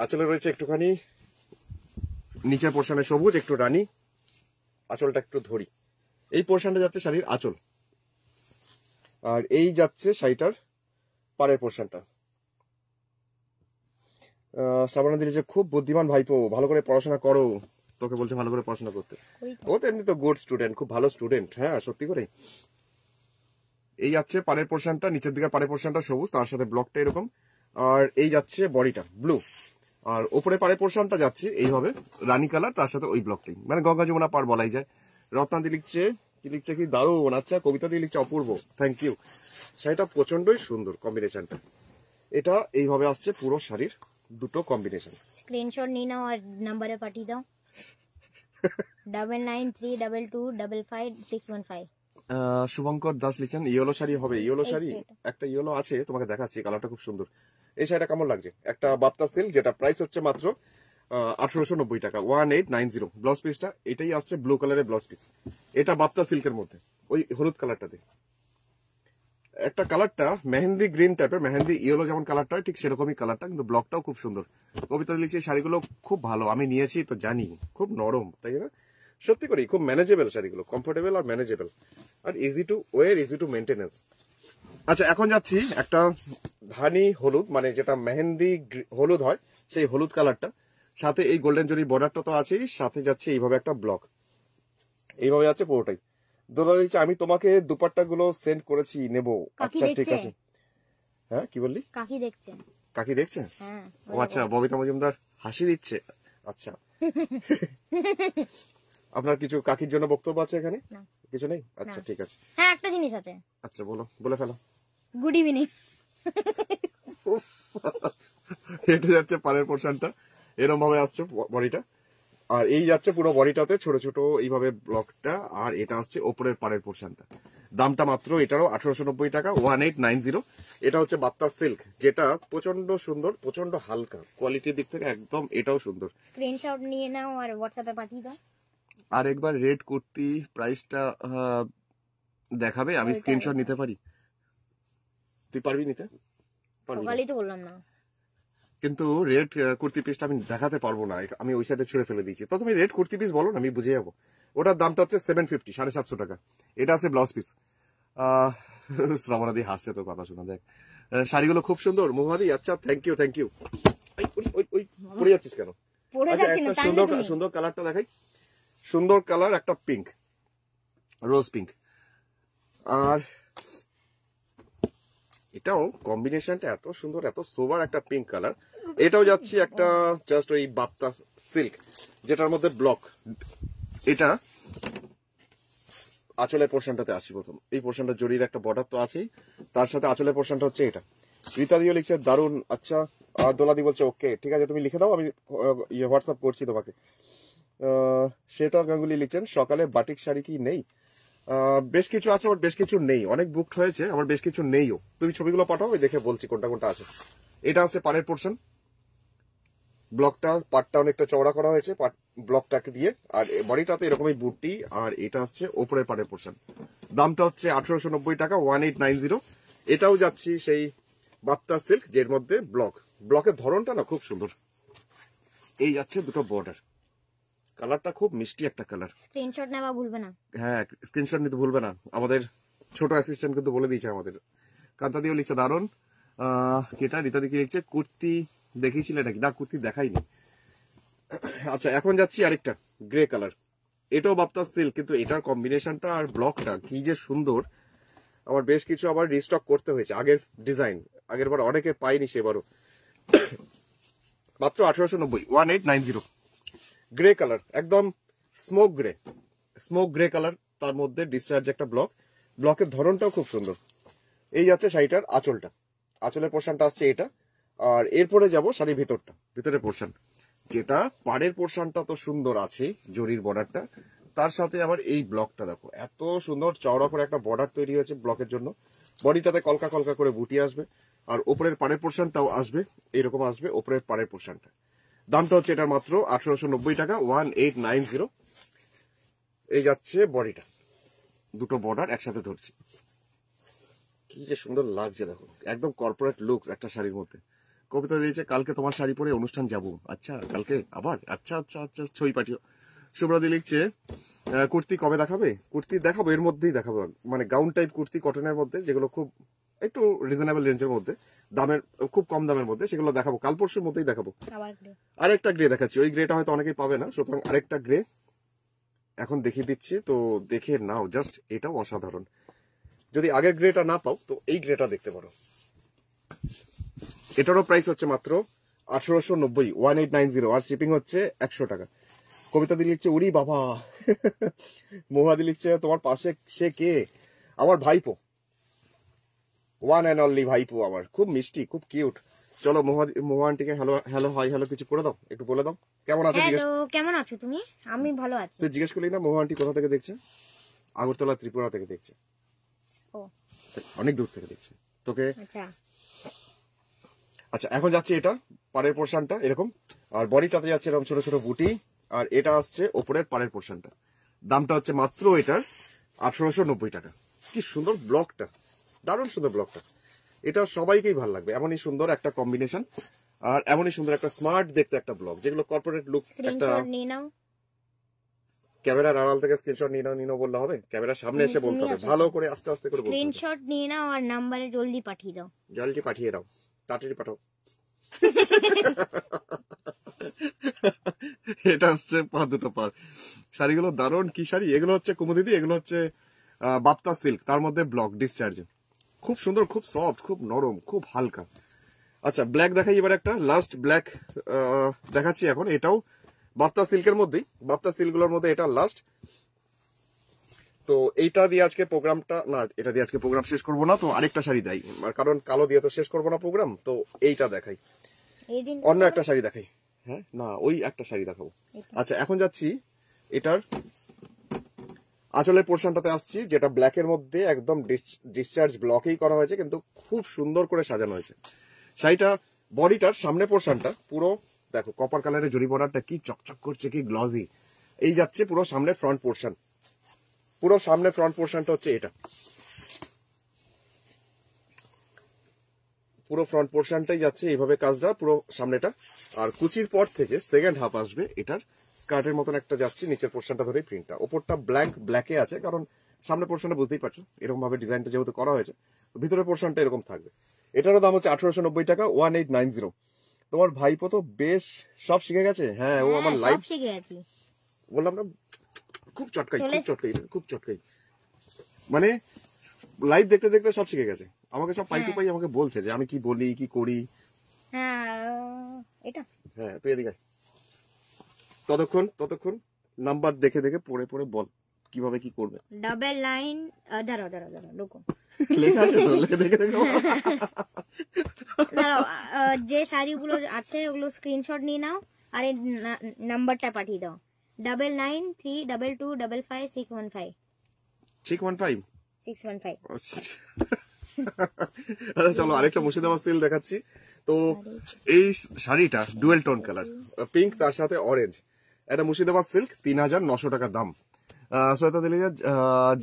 Speaker 2: আচলে রয়েছে একটুখানি নিচের পোর্শনে সবুজ একটু রানী আঁচলটা একটু ধরি এই পোর্শনটা যাচ্ছে শাড়ির আঁচল আর এই যাচ্ছে শাড়িটার পাড়ের পোর্শনটা সাবানা দিলে যে খুব বুদ্ধিমান ভাইপো ভালো করে পড়াশোনা করো তোকে বলছে ভালো করে পড়াশোনা করতে ও তো এমনি তো গুড স্টুডেন্ট খুব ভালো স্টুডেন্ট হ্যাঁ সত্যি করে এই যাচ্ছে পাড়ের পোর্শনটা নিচের দিকে পাড়ের পোর্শনটা সবুজ তার সাথে ব্লকটা এরকম আর এই যাচ্ছে বডিটা ব্লু আর ওপরে পাড়ের পোর্শনটা যাচ্ছে এইভাবে রানী কালার তার সাথে ওই ব্লকটাই মানে গঙ্গা যমুনা পার বলাই যায় রত্নাদি লিখছে কি লিখছে কি দারুণ আচ্ছা কবিতা দিয়ে লিখছে অপূর্ব থ্যাংক ইউ শাড়িটা প্রচন্ডই সুন্দর কম্বিনেশনটা এটা এইভাবে আসছে পুরো শাড়ির দুটো কম্বিনেশন
Speaker 1: স্ক্রিনশট নিয়ে নাও আর নাম্বারে পাঠিয়ে দাও double nine three double two double five six one five
Speaker 2: Shubhankar Das লিখছেন ইয়েলো শাড়ি হবে ইয়েলো শাড়ি একটা ইয়েলো আছে তোমাকে দেখাচ্ছি কালারটা খুব সুন্দর এই শাড়িটা কেমন লাগছে একটা বাপ্তা সিল যেটা প্রাইস হচ্ছে মাত্র আঠারোশো নব্বই টাকা one eight nine zero blouse পিসটা এটাই আসছে ব্লু কালারের ব্লাউজ পিস এটা বাপ্তা সিল্কের মধ্যে ওই হলুদ কালারটাতে একটা কালারটা মেহেন্দি গ্রিন টাইপের মেহেন্দি ইয়েলো যেমন কালারটা ঠিক সেরকমই কালারটা কিন্তু ব্লকটাও খুব সুন্দর কবিতা লিখছে শাড়িগুলো খুব ভালো আমি নিয়েছি তো জানি খুব নরম তাই না সত্যি করি খুব ম্যানেজেবল শাড়িগুলো কমফোর্টেবল আর ম্যানেজেবল আর easy to wear easy to maintenance আচ্ছা এখন যাচ্ছি একটা ধানি হলুদ মানে যেটা মেহেন্দি হলুদ হয় সেই হলুদ কালারটা সাথে এই গোল্ডেন জুরি বর্ডারটা তো আছেই সাথে যাচ্ছে এইভাবে একটা ব্লক এইভাবে যাচ্ছে পুরোটাই দোলা দিচ্ছে আমি তোমাকে দুপাট্টা গুলো সেন্ড করেছি নেব আচ্ছা ঠিক আছে হ্যাঁ কি বললি কাকি দেখছেন কাকি দেখছেন
Speaker 1: হ্যাঁ, ও আচ্ছা
Speaker 2: ববিতা মজুমদার হাসি দিচ্ছে আচ্ছা
Speaker 1: [LAUGHS]
Speaker 2: আপনার কিছু কাকির জন্য বক্তব্য আছে এখানে কিছু নেই আচ্ছা ঠিক আছে
Speaker 1: হ্যাঁ একটা জিনিস আছে
Speaker 2: আচ্ছা বলো বলে ফেলো
Speaker 1: গুড ইভিনিং [LAUGHS]
Speaker 2: হেঁটে যাচ্ছে পানের পোর্শনটা এরম ভাবে আসছে বডিটা আর এই যাচ্ছে পুরো বডিটাতে ছোট ছোট এইভাবে ব্লকটা আর এটা আসছে ওপরের পাড়ের পোর্শনটা দামটা মাত্র এটারও আঠারোশো নব্বই টাকা ওয়ান এইট নাইন জিরো এটা হচ্ছে বাত্তা সিল্ক যেটা প্রচন্ড সুন্দর প্রচন্ড হালকা কোয়ালিটির দিক থেকে একদম এটাও সুন্দর
Speaker 1: স্ক্রিনশট নিয়ে নাও আর হোয়াটসঅ্যাপে পাঠিয়ে দাও
Speaker 2: আর একবার রেড কুর্তি প্রাইসটা দেখাবে আমি স্ক্রিনশট নিতে পারি তুই পারবি নিতে পারবি তো বললাম না কিন্তু রেড কুর্তি পিসটা আমি দেখাতে পারবো না আমি ওই সাইডে ছুড়ে ফেলে দিচ্ছি তো তুমি রেড কুর্তি পিস বলো না আমি বুঝে যাবো ওটার দামটা হচ্ছে সেভেন ফিফটি সাড়ে সাতশো টাকা এটা আছে ব্লাউজ পিস শ্রাবণাদি হাসছে তোর কথা শোনা দেখ শাড়িগুলো খুব সুন্দর মোহাদি আচ্ছা থ্যাংক ইউ থ্যাংক ইউ পড়ে যাচ্ছিস কেন আচ্ছা, সুন্দর সুন্দর কালারটা দেখাই সুন্দর কালার একটা পিঙ্ক রোজ পিঙ্ক আর এটাও কম্বিনেশনটা এত সুন্দর এত সোবার একটা পিঙ্ক কালার এটাও যাচ্ছি একটা জাস্ট ওই বাপ্তা সিল্ক যেটার মধ্যে ব্লক এটা আঁচলের পোর্শনটাতে আসি প্রথম এই পোর্শনটা জড়ির একটা বর্ডার তো আছেই তার সাথে আঁচলের পোর্শনটা হচ্ছে এটা রীতাদিও লিখছে দারুন আচ্ছা দোলাদি বলছে ওকে ঠিক আছে তুমি লিখে দাও আমি হোয়াটসঅ্যাপ ইয়ে করছি তোমাকে শ্বেতা গাঙ্গুলি লিখছেন সকালে বাটিক শাড়ি কি নেই বেশ কিছু আছে আমার বেশ কিছু নেই অনেক বুক হয়েছে আমার বেশ কিছু নেইও তুমি ছবিগুলো পাঠাও আমি দেখে বলছি কোনটা কোনটা আছে এটা আছে পানের পোর্শন ব্লকটা পাটটা অনেকটা চওড়া করা হয়েছে ব্লকটাকে দিয়ে আর বডিটাতে এরকমই বুটটি আর এটা হচ্ছে ওপরের পাড়ের পোর্শন দামটা হচ্ছে আঠারোশো টাকা ওয়ান এইট নাইন জিরো এটাও যাচ্ছি সেই বাত্তা সিল্ক যের মধ্যে ব্লক ব্লকের ধরনটা না খুব সুন্দর এই যাচ্ছে দুটো বর্ডার কালারটা খুব মিষ্টি একটা কালার
Speaker 1: স্ক্রিনশট নেওয়া ভুলবে না
Speaker 2: হ্যাঁ স্ক্রিনশট নিতে ভুলবে না আমাদের ছোট অ্যাসিস্ট্যান্ট কিন্তু বলে দিয়েছে আমাদের কান্তা দিও লিখছে দারুন কেটা রীতাদি কি লিখছে কুর্তি দেখিয়েছিল কি না কুর্তি দেখাইনি আচ্ছা এখন যাচ্ছি আরেকটা গ্রে কালার এটাও বাপ্তা সিল কিন্তু এটার কম্বিনেশনটা আর ব্লকটা কি যে সুন্দর আমার বেশ কিছু আবার রিস্টক করতে হয়েছে আগের ডিজাইন আগের বার অনেকে পাইনি সেবারও মাত্র আঠারোশো নব্বই one eight nine zero grey colour একদম smoke grey smoke grey colour তার মধ্যে ডিসচার্জ একটা ব্লক ব্লকের ধরনটাও খুব সুন্দর এই যাচ্ছে শাড়িটার আঁচলটা আঁচলের পোর্শনটা আসছে এটা আর এরপরে যাব শাড়ির ভেতরটা ভেতরের পোর্শন যেটা পাড়ের পোর্শনটা তো সুন্দর আছে জরির বর্ডারটা তার সাথে আবার এই ব্লকটা দেখো এত সুন্দর চওড়া করে একটা বর্ডার তৈরি হয়েছে ব্লকের জন্য বডিটাতে কলকা কলকা করে বুটি আসবে আর ওপরের পাড়ের পোর্শনটাও আসবে এরকম আসবে ওপরের পাড়ের পোর্শনটা দামটা হচ্ছে এটার মাত্র আঠারোশো টাকা ওয়ান এইট নাইন জিরো এই যাচ্ছে বডিটা দুটো বর্ডার একসাথে ধরছি কি যে সুন্দর লাগছে দেখো একদম কর্পোরেট লুকস একটা শাড়ির মধ্যে কবিতা দিয়েছে কালকে তোমার শাড়ি পরে অনুষ্ঠান যাব আচ্ছা কালকে আবার আচ্ছা আচ্ছা আচ্ছা ছবি পাঠিও শুভ্রাদি লিখছে কুর্তি কবে দেখাবে কুর্তি দেখাবো এর মধ্যেই দেখাবো মানে গাউন টাইপ কুর্তি কটনের মধ্যে যেগুলো খুব একটু রিজনেবল রেঞ্জের মধ্যে দামের খুব কম দামের মধ্যে সেগুলো দেখাবো কাল পরশুর মধ্যেই দেখাবো আরেকটা গ্রে দেখাচ্ছি ওই গ্রেটা হয়তো অনেকেই পাবে না সুতরাং আরেকটা গ্রে এখন দেখিয়ে দিচ্ছি তো দেখে নাও জাস্ট এটাও অসাধারণ যদি আগের গ্রেটা না পাও তো এই গ্রেটা দেখতে পারো এটারও প্রাইস হচ্ছে মাত্র আঠারোশো নব্বই ওয়ান এইট নাইন জিরো আর শিপিং হচ্ছে একশো টাকা কবিতা দি লিখছে উড়ি বাবা [LAUGHS] মোহাদি লিখছে তোমার পাশে সে কে আমার ভাইপো ওয়ান অ্যান্ড অনলি ভাইপো আমার খুব মিষ্টি খুব কিউট চলো মোহানটিকে হ্যালো হ্যালো হাই হ্যালো কিছু করে দাও একটু বলে দাও কেমন আছো হ্যালো
Speaker 1: কেমন আছো তুমি আমি ভালো আছি তুই জিজ্ঞেস
Speaker 2: করলি না মোহানটি কোথা থেকে দেখছে আগরতলা ত্রিপুরা থেকে দেখছে ও অনেক দূর থেকে দেখছে তোকে আচ্ছা আচ্ছা এখন যাচ্ছে এটা পাড়ের পোর্শনটা এরকম আর বডিটাতে যাচ্ছে এরকম ছোট ছোট বুটি আর এটা আসছে ওপরের পাড়ের পোর্শনটা দামটা হচ্ছে মাত্র এটার আঠারোশো টাকা কি সুন্দর ব্লকটা দারুণ সুন্দর ব্লকটা এটা সবাইকেই ভালো লাগবে এমনই সুন্দর একটা কম্বিনেশন আর এমনই সুন্দর একটা স্মার্ট দেখতে একটা ব্লক যেগুলো কর্পোরেট লুক একটা ক্যামেরার আড়াল থেকে স্ক্রিনশট নিয়ে নাও নিয়ে নাও বললে হবে ক্যামেরার সামনে এসে বলতে হবে ভালো করে আস্তে আস্তে করে স্ক্রিনশট
Speaker 1: নিয়ে নাও আর নাম্বারে জলদি পাঠিয়ে দাও
Speaker 2: জলদি পাঠিয়ে দাও তাড়াতাড়ি পাঠাও [LAUGHS] এটা হচ্ছে পা দুটো পার শাড়িগুলো দারুণ কি শাড়ি এগুলো হচ্ছে দিদি এগুলো হচ্ছে বাপ্তা সিল্ক তার মধ্যে ব্লক ডিসচার্জ খুব সুন্দর খুব সফট খুব নরম খুব হালকা আচ্ছা ব্ল্যাক দেখাই এবার একটা লাস্ট ব্ল্যাক দেখাচ্ছি এখন এটাও বাপ্তা সিল্কের মধ্যেই বাপ্তা সিল্কগুলোর মধ্যে এটা লাস্ট তো এইটা দিয়ে আজকে প্রোগ্রামটা না এটা দিয়ে আজকে প্রোগ্রাম শেষ করব না তো আরেকটা শাড়ি দেয় কারণ কালো দিয়ে তো শেষ করব না প্রোগ্রাম তো এইটা দেখাই অন্য একটা শাড়ি দেখাই হ্যাঁ না ওই একটা শাড়ি দেখাবো আচ্ছা এখন যাচ্ছি এটার আচলের পোর্শনটাতে আসছি যেটা ব্ল্যাক এর মধ্যে একদম ডিসচার্জ ব্লকেই করা হয়েছে কিন্তু খুব সুন্দর করে সাজানো হয়েছে শাড়িটা বডিটার সামনে পোর্শনটা পুরো দেখো কপার কালারের জরি বর্ডারটা কি চকচক করছে কি গ্লজি এই যাচ্ছে পুরো সামনে ফ্রন্ট পোর্শন পুরো সামনে ফ্রন্ট পোর্শনটা হচ্ছে এটা পুরো ফ্রন্ট পোর্শনটাই যাচ্ছে এইভাবে কাজটা পুরো সামনেটা আর কুচির পর থেকে সেকেন্ড হাফ আসবে এটার স্কার্টের মতন একটা যাচ্ছে নিচের পোর্শনটা ধরে প্রিন্টটা ওপরটা ব্ল্যাঙ্ক ব্ল্যাকে আছে কারণ সামনে পোর্শনটা বুঝতেই পারছো এরকম ভাবে ডিজাইনটা যেহেতু করা হয়েছে ভিতরের পোর্শনটা এরকম থাকবে এটারও দাম হচ্ছে আঠারোশো নব্বই টাকা ওয়ান এইট নাইন জিরো তোমার ভাইপো তো বেশ সব শিখে গেছে হ্যাঁ ও হ্যাঁ, আমার লাইফ শিখে গেছে বললাম না খুব চটকাই খুব চটকাই খুব চটকাই মানে লাইভ দেখতে দেখতে সব শিখে গেছে আমাকে সব পাই টু হ্যাঁ। পাই আমাকে বলছে যে আমি কি বলি কি করি
Speaker 1: হ্যাঁ, এটা
Speaker 2: হ্যাঁ তুই এদিকে ততক্ষণ ততক্ষণ নাম্বার দেখে দেখে পড়ে পড়ে বল কিভাবে কি করবে
Speaker 1: ডাবল লাইন দাঁড়াও দাঁড়াও দাঁড়াও লোকো
Speaker 2: লেখা আছে তো দেখে দেখো
Speaker 1: দাঁড়াও যে শাড়িগুলো আছে ওগুলো স্ক্রিনশট নিয়ে নাও আর নাম্বারটা পাঠিয়ে দাও double nine three double two double five six one five. Six one five. Six one five.
Speaker 2: আচ্ছা চলো আরেকটা মুর্শিদাবাদ সিল দেখাচ্ছি তো এই শাড়িটা ডুয়েল টোন কালার পিঙ্ক তার সাথে অরেঞ্জ এটা মুর্শিদাবাদ সিল্ক তিন হাজার নশো টাকা দাম সৈয়দা দিলিজা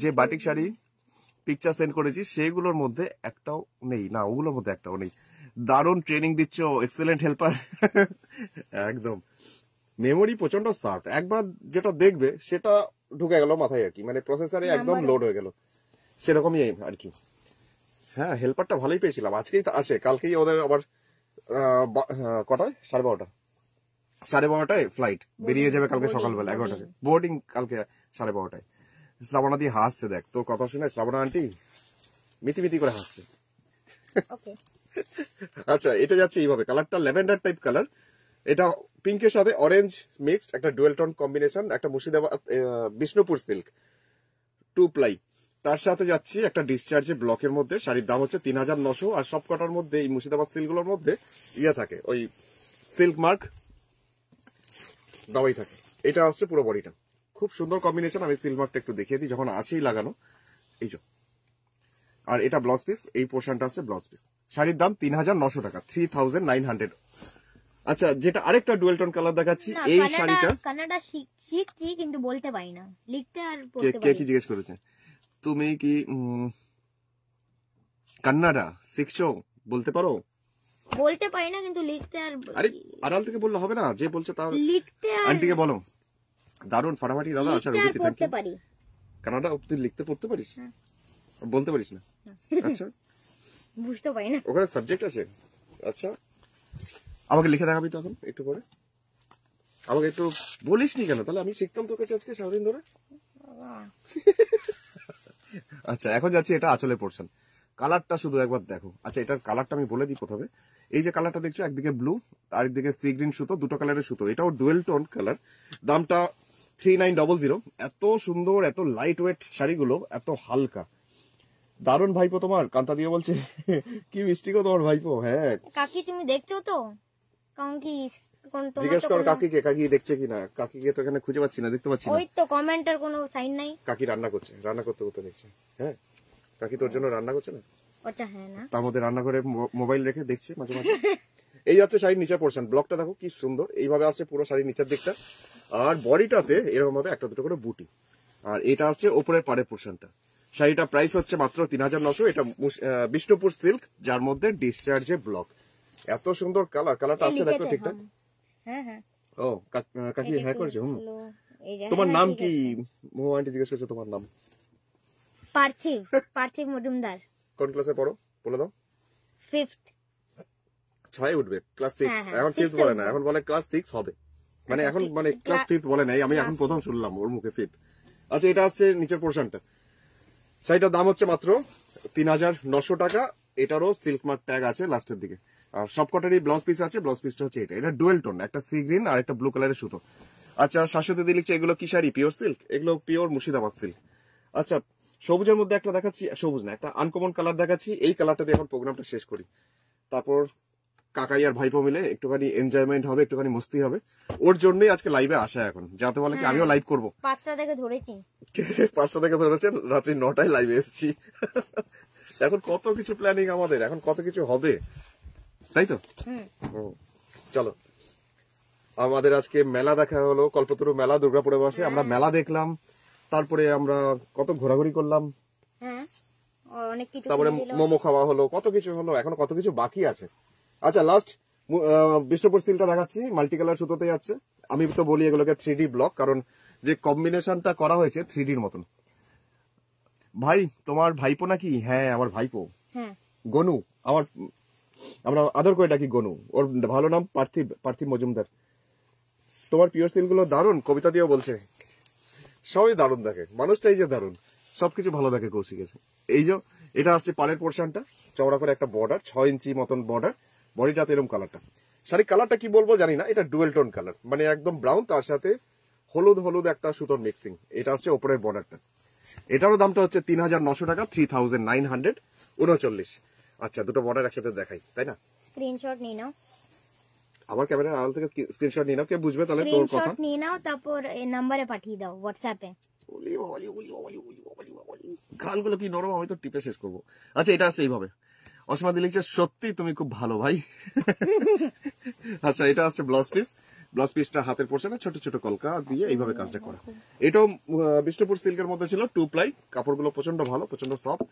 Speaker 2: যে বাটিক শাড়ি পিকচার সেন্ড করেছি সেগুলোর মধ্যে একটাও নেই না ওগুলোর মধ্যে একটাও নেই দারুণ ট্রেনিং দিচ্ছ এক্সেলেন্ট হেল্পার একদম মেমোরি প্রচন্ড সার্ফ একবার যেটা দেখবে সেটা ঢুকে গেল মাথায় আর কি মানে প্রসেসরে একদম লোড হয়ে গেল সেরকমই আর কি হ্যাঁ হেল্পারটা ভালোই পেয়েছিলাম আজকেই আছে কালকেই ওদের আবার কটায় সাড়ে বারোটা সাড়ে বারোটায় ফ্লাইট বেরিয়ে যাবে কালকে সকালবেলা এগারোটা বোর্ডিং কালকে সাড়ে বারোটায় শ্রাবণাদি হাসছে দেখ তোর কথা শুনে শ্রাবণা আন্টি মিতি মিতি করে হাসছে [LAUGHS] আচ্ছা এটা যাচ্ছে এইভাবে কালারটা ল্যাভেন্ডার টাইপ কালার এটা পিঙ্কের সাথে অরেঞ্জ মিক্সড একটা ডুয়েল টন কম্বিনেশন একটা Murshidabad Bishnupur silk two ply তার সাথে যাচ্ছি একটা ডিসচার্জে ব্লকের মধ্যে শাড়ির দাম হচ্ছে তিন হাজার নশো আর সব কটার মধ্যে এই মুর্শিদাবাদ সিল্কগুলোর মধ্যে ইয়ে থাকে ওই সিল্ক মার্ক দাবাই থাকে এটা আসছে পুরো বডিটা খুব সুন্দর কম্বিনেশন আমি সিল্ক মার্কটা একটু দেখিয়ে দিই যখন আছেই লাগানো এই যে আর এটা ব্লাউজ পিস এই পোর্শনটা আছে ব্লাউজ পিস শাড়ির দাম তিন হাজার নশো টাকা থ্রি থাউজেন্ড নাইন হান্ড্রেড আচ্ছা যেটা আরেকটা ডুয়েল টোন কালার দেখাচ্ছি এই শাড়িটা
Speaker 1: কানাডা শিখছি কিন্তু বলতে পারি না লিখতে আর পড়তে পারি কে কি
Speaker 2: জিজ্ঞেস করেছে তুমি কি কানাড়া শিখছো বলতে পারো
Speaker 1: বলতে পারি না কিন্তু লিখতে আর আরে
Speaker 2: আড়াল থেকে বললে হবে না যে বলছে তার
Speaker 1: লিখতে আন্টিকে
Speaker 2: বলো দারুণ ফাটাফাটি দাদা আচ্ছা রুবিতে পড়তে পারি কানাডা তুই লিখতে পড়তে পারিস হ্যাঁ। বলতে পারিস না হ্যাঁ। আচ্ছা বুঝতে পারি না ওখানে সাবজেক্ট আছে আচ্ছা আমাকে লিখে দেখাবি তো এখন একটু পরে আমাকে একটু বলিস নি কেন তাহলে আমি শিখতাম তোর কাছে আজকে সারাদিন ধরে আচ্ছা এখন যাচ্ছি এটা আচলে পড়ছেন কালারটা শুধু একবার দেখো আচ্ছা এটার কালারটা আমি বলে দিই প্রথমে এই যে কালারটা দেখছো একদিকে ব্লু আর একদিকে সি গ্রিন সুতো দুটো কালারের সুতো এটাও ডুয়েল টোন কালার দামটা থ্রি নাইন ডবল জিরো এত সুন্দর এত লাইট ওয়েট শাড়িগুলো এত হালকা দারুণ ভাইপো তোমার কান্তা দিয়ে বলছে কি মিষ্টি গো তোমার ভাইপো হ্যাঁ
Speaker 1: কাকি তুমি দেখছো তো জিজ্ঞেস কর কাকিকে
Speaker 2: দেখছে কিনা কাকিকে তো এখানে খুঁজে পাচ্ছি না দেখতে পাচ্ছি না কাকি রান্না করছে রান্না করতে হ্যাঁ কাকি তোর জন্য রান্না করছে না হ্যাঁ তার মধ্যে রান্নাঘরে মোবাইল রেখে দেখছে মাঝে মাঝে এই যাচ্ছে শাড়ির নিচে পোর্শন ব্লকটা দেখো কি সুন্দর এইভাবে আসছে পুরো শাড়ির নিচের দিকটা আর বডিটাতে এরকম ভাবে একটা দুটো করে বুটি আর এটা আসছে ওপরের পাড়ে পোর্শনটা শাড়িটা প্রাইস হচ্ছে মাত্র তিন হাজার নশো এটা বিষ্ণুপুর সিল্ক যার মধ্যে ডিসচার্জে ব্লক এত সুন্দর কালার কালারটা আছে দেখো ঠিকঠাক হ্যাঁ হ্যাঁ ও কাকি হ্যাঁ করেছে হুম তোমার হ্যাঁ, নাম কি মো আন্টি জিজ্ঞেস করছে তোমার নাম
Speaker 1: পার্থিব [LAUGHS] পার্থিব মজুমদার
Speaker 2: কোন ক্লাসে পড়ো বলে দাও ফিফথ ছয় উঠবে ক্লাস হ্যাঁ, সিক্স হ্যাঁ, এখন ফিফথ বলে না এখন বলে ক্লাস সিক্স হবে মানে আচ্ছা, এখন মানে ক্লাস ফিফথ বলে নাই আমি এখন প্রথম শুনলাম ওর মুখে ফিফথ আচ্ছা এটা আছে নিচের পোর্শনটা শাড়িটার দাম হচ্ছে মাত্র তিন হাজার নশো টাকা এটারও সিল্ক মার্ক ট্যাগ আছে লাস্টের দিকে আর সবকটারই ব্লাউজ পিস আছে ব্লাউজ পিসটা হচ্ছে এটা এটা ডুয়েল টোন একটা সি গ্রিন আর একটা ব্লু কালারের সুতো আচ্ছা শাশ্বতী দি লিখছে এগুলো কি শাড়ি পিওর সিল্ক এগুলো পিওর মুর্শিদাবাদ সিল্ক আচ্ছা সবুজের মধ্যে একটা দেখাচ্ছি সবুজ না একটা আনকমন কালার দেখাচ্ছি এই কালারটা দিয়ে এখন প্রোগ্রামটা শেষ করি তারপর কাকাই আর ভাইপো মিলে একটুখানি এনজয়মেন্ট হবে একটুখানি মস্তি হবে ওর জন্যই আজকে লাইভে আসা এখন যাতে বলে কি হ্যাঁ। আমিও লাইভ করবো
Speaker 1: পাঁচটা থেকে ধরেছি
Speaker 2: পাঁচটা থেকে ধরেছেন রাত্রি নটায় লাইভে এসেছি এখন কত কিছু প্ল্যানিং আমাদের এখন কত কিছু হবে তাই তো চলো আমাদের আজকে মেলা দেখা হলো কল্পতরু মেলা দুর্গাপুরে বসে আমরা হ্যাঁ। মেলা দেখলাম তারপরে আমরা কত ঘোরাঘুরি করলাম হ্যাঁ।
Speaker 1: তারপরে মোমো
Speaker 2: খাওয়া হলো কত কিছু হলো এখন কত কিছু বাকি আছে আচ্ছা লাস্ট বিষ্ণুপুর সিলটা দেখাচ্ছি মাল্টি কালার সুতোতে যাচ্ছে আমি তো বলি এগুলোকে থ্রি ব্লক কারণ যে কম্বিনেশনটা করা হয়েছে থ্রি ডির মতন ভাই তোমার ভাইপো নাকি হ্যাঁ আমার ভাইপো হ্যাঁ। গনু আমার আমরা আদর করে ডাকি গনু ওর ভালো নাম পার্থিব পার্থিব মজুমদার তোমার পিওর সিলগুলো দারুণ কবিতা দিয়েও বলছে সবই দারুণ দেখে মানুষটাই যে দারুণ সবকিছু ভালো দেখে কৌশিকের এই যে এটা আসছে পালের পোর্শনটা চওড়া করে একটা বর্ডার ছয় ইঞ্চি মতন বর্ডার বডিটা এরকম কালারটা শাড়ির কালারটা কি বলবো জানি না এটা ডুয়েল টোন কালার মানে একদম ব্রাউন তার সাথে হলুদ হলুদ একটা সুতোর মিক্সিং এটা হচ্ছে ওপরের বর্ডারটা এটারও দামটা হচ্ছে তিন হাজার নশো টাকা থ্রি থাউজেন্ড নাইন হান্ড্রেড উনচল্লিশ আচ্ছা দুটো মডেল একসাথে দেখাই তাই না
Speaker 1: স্ক্রিনশট নিয়ে নাও
Speaker 2: আমার ক্যামেরার আড়াল থেকে স্ক্রিনশট নিয়ে নাও কে বুঝবে তাহলে তোর কথা স্ক্রিনশট
Speaker 1: নিয়ে নাও তারপর এই নম্বরে পাঠিয়ে দাও WhatsApp এ
Speaker 2: ওলি ওলি ওলি ওলি ওলি ওলি ওলি গালগুলো কি নরম আমি তো টিপে শেষ করব আচ্ছা এটা আছে এইভাবে অসীমা দিলিখছে সত্যি তুমি খুব ভালো ভাই [LAUGHS] আচ্ছা এটা আছে ব্লাউজ পিস ব্লাউজ পিসটা হাতের পোর্শনে ছোট ছোট কলকা দিয়ে এইভাবে কাজটা করা এটাও বিষ্ণুপুর সিল্কের মধ্যে ছিল টু প্লাই কাপড়গুলো প্রচন্ড ভালো প্রচন্ড সফট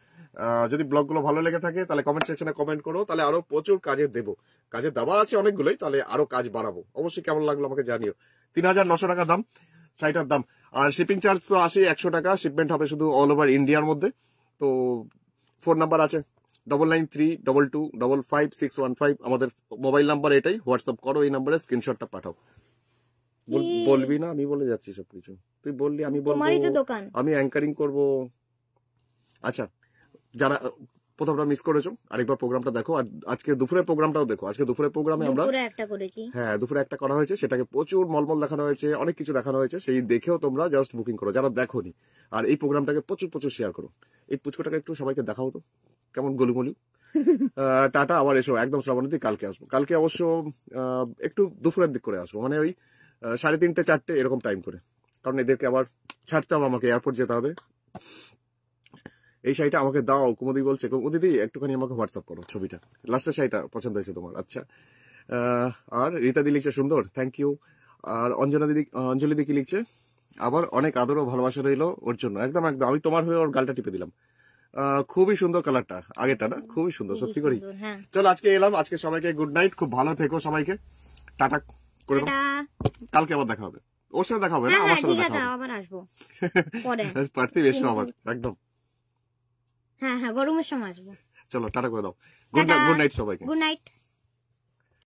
Speaker 2: যদি ব্লগগুলো ভালো লেগে থাকে তাহলে কমেন্ট সেকশনে কমেন্ট করো তাহলে আরো প্রচুর কাজের দেবো কাজের দাবা আছে অনেকগুলোই তাহলে আরো কাজ বাড়াবো অবশ্যই কেমন লাগলো আমাকে জানিও তিন হাজার নশো টাকা দাম সাইটার দাম আর শিপিং চার্জ তো আসে একশো টাকা শিপমেন্ট হবে শুধু অল ওভার ইন্ডিয়ার মধ্যে তো ফোন নাম্বার আছে double nine three double two double five six one five আমাদের মোবাইল নাম্বার এটাই হোয়াটসঅ্যাপ করো এই নাম্বারে স্ক্রিনশটটা পাঠাও
Speaker 1: ইয়ে। বলবি
Speaker 2: না আমি বলে যাচ্ছি সবকিছু তুই বললি আমি বলবো আমি অ্যাঙ্কারিং করব আচ্ছা যারা প্রথমটা মিস করেছো আরেকবার প্রোগ্রামটা দেখো আর আজকে দুপুরের প্রোগ্রামটাও দেখো আজকে দুপুরের প্রোগ্রামে আমরা একটা করেছি হ্যাঁ দুপুরে একটা করা হয়েছে সেটাকে প্রচুর মলমল দেখানো হয়েছে অনেক কিছু দেখানো হয়েছে সেই দেখেও তোমরা জাস্ট বুকিং করো যারা দেখোনি আর এই প্রোগ্রামটাকে প্রচুর প্রচুর শেয়ার করো এই পুচকোটাকে একটু সবাইকে দেখাও তো কেমন গলিমলি [LAUGHS] টাটা আবার এসো একদম শ্রাবণীতে কালকে আসবো কালকে অবশ্য একটু দুপুরের দিক করে আসবো মানে ওই সাড়ে তিনটে চারটে এরকম টাইম করে কারণ এদেরকে আবার ছাড়তে হবে আমাকে এয়ারপোর্ট যেতে হবে এই শাড়িটা আমাকে দাও কুমুদি বলছে কুমুদিদি একটুখানি আমাকে হোয়াটসঅ্যাপ করো ছবিটা লাস্টের শাড়িটা পছন্দ হয়েছে তোমার আচ্ছা আর রীতা দি লিখছে সুন্দর থ্যাংক ইউ আর অঞ্জনা দিদি অঞ্জলি দিদি লিখছে আবার অনেক আদর ও ভালোবাসা রইল ওর জন্য একদম একদম আমি তোমার হয়ে ওর গালটা টিপে দিলাম খুবই সুন্দর কালারটা আগেরটা না খুবই সুন্দর সত্যি করি হ্যাঁ। চলো আজকে এলাম আজকে সবাইকে গুড নাইট খুব ভালো থেকো সবাইকে টাটা করে কালকে আবার দেখা হবে ওর সাথে দেখা হবে না হ্যাঁ, আমার হ্যাঁ, সাথে দেখা হবে
Speaker 1: আবার আসবো [LAUGHS]
Speaker 2: পার্থিব এসো আবার একদম
Speaker 1: হ্যাঁ হ্যাঁ গরমের সময় আসবো
Speaker 2: চলো টাটা করে দাও গুড নাইট গুড নাইট সবাইকে গুড
Speaker 1: নাইট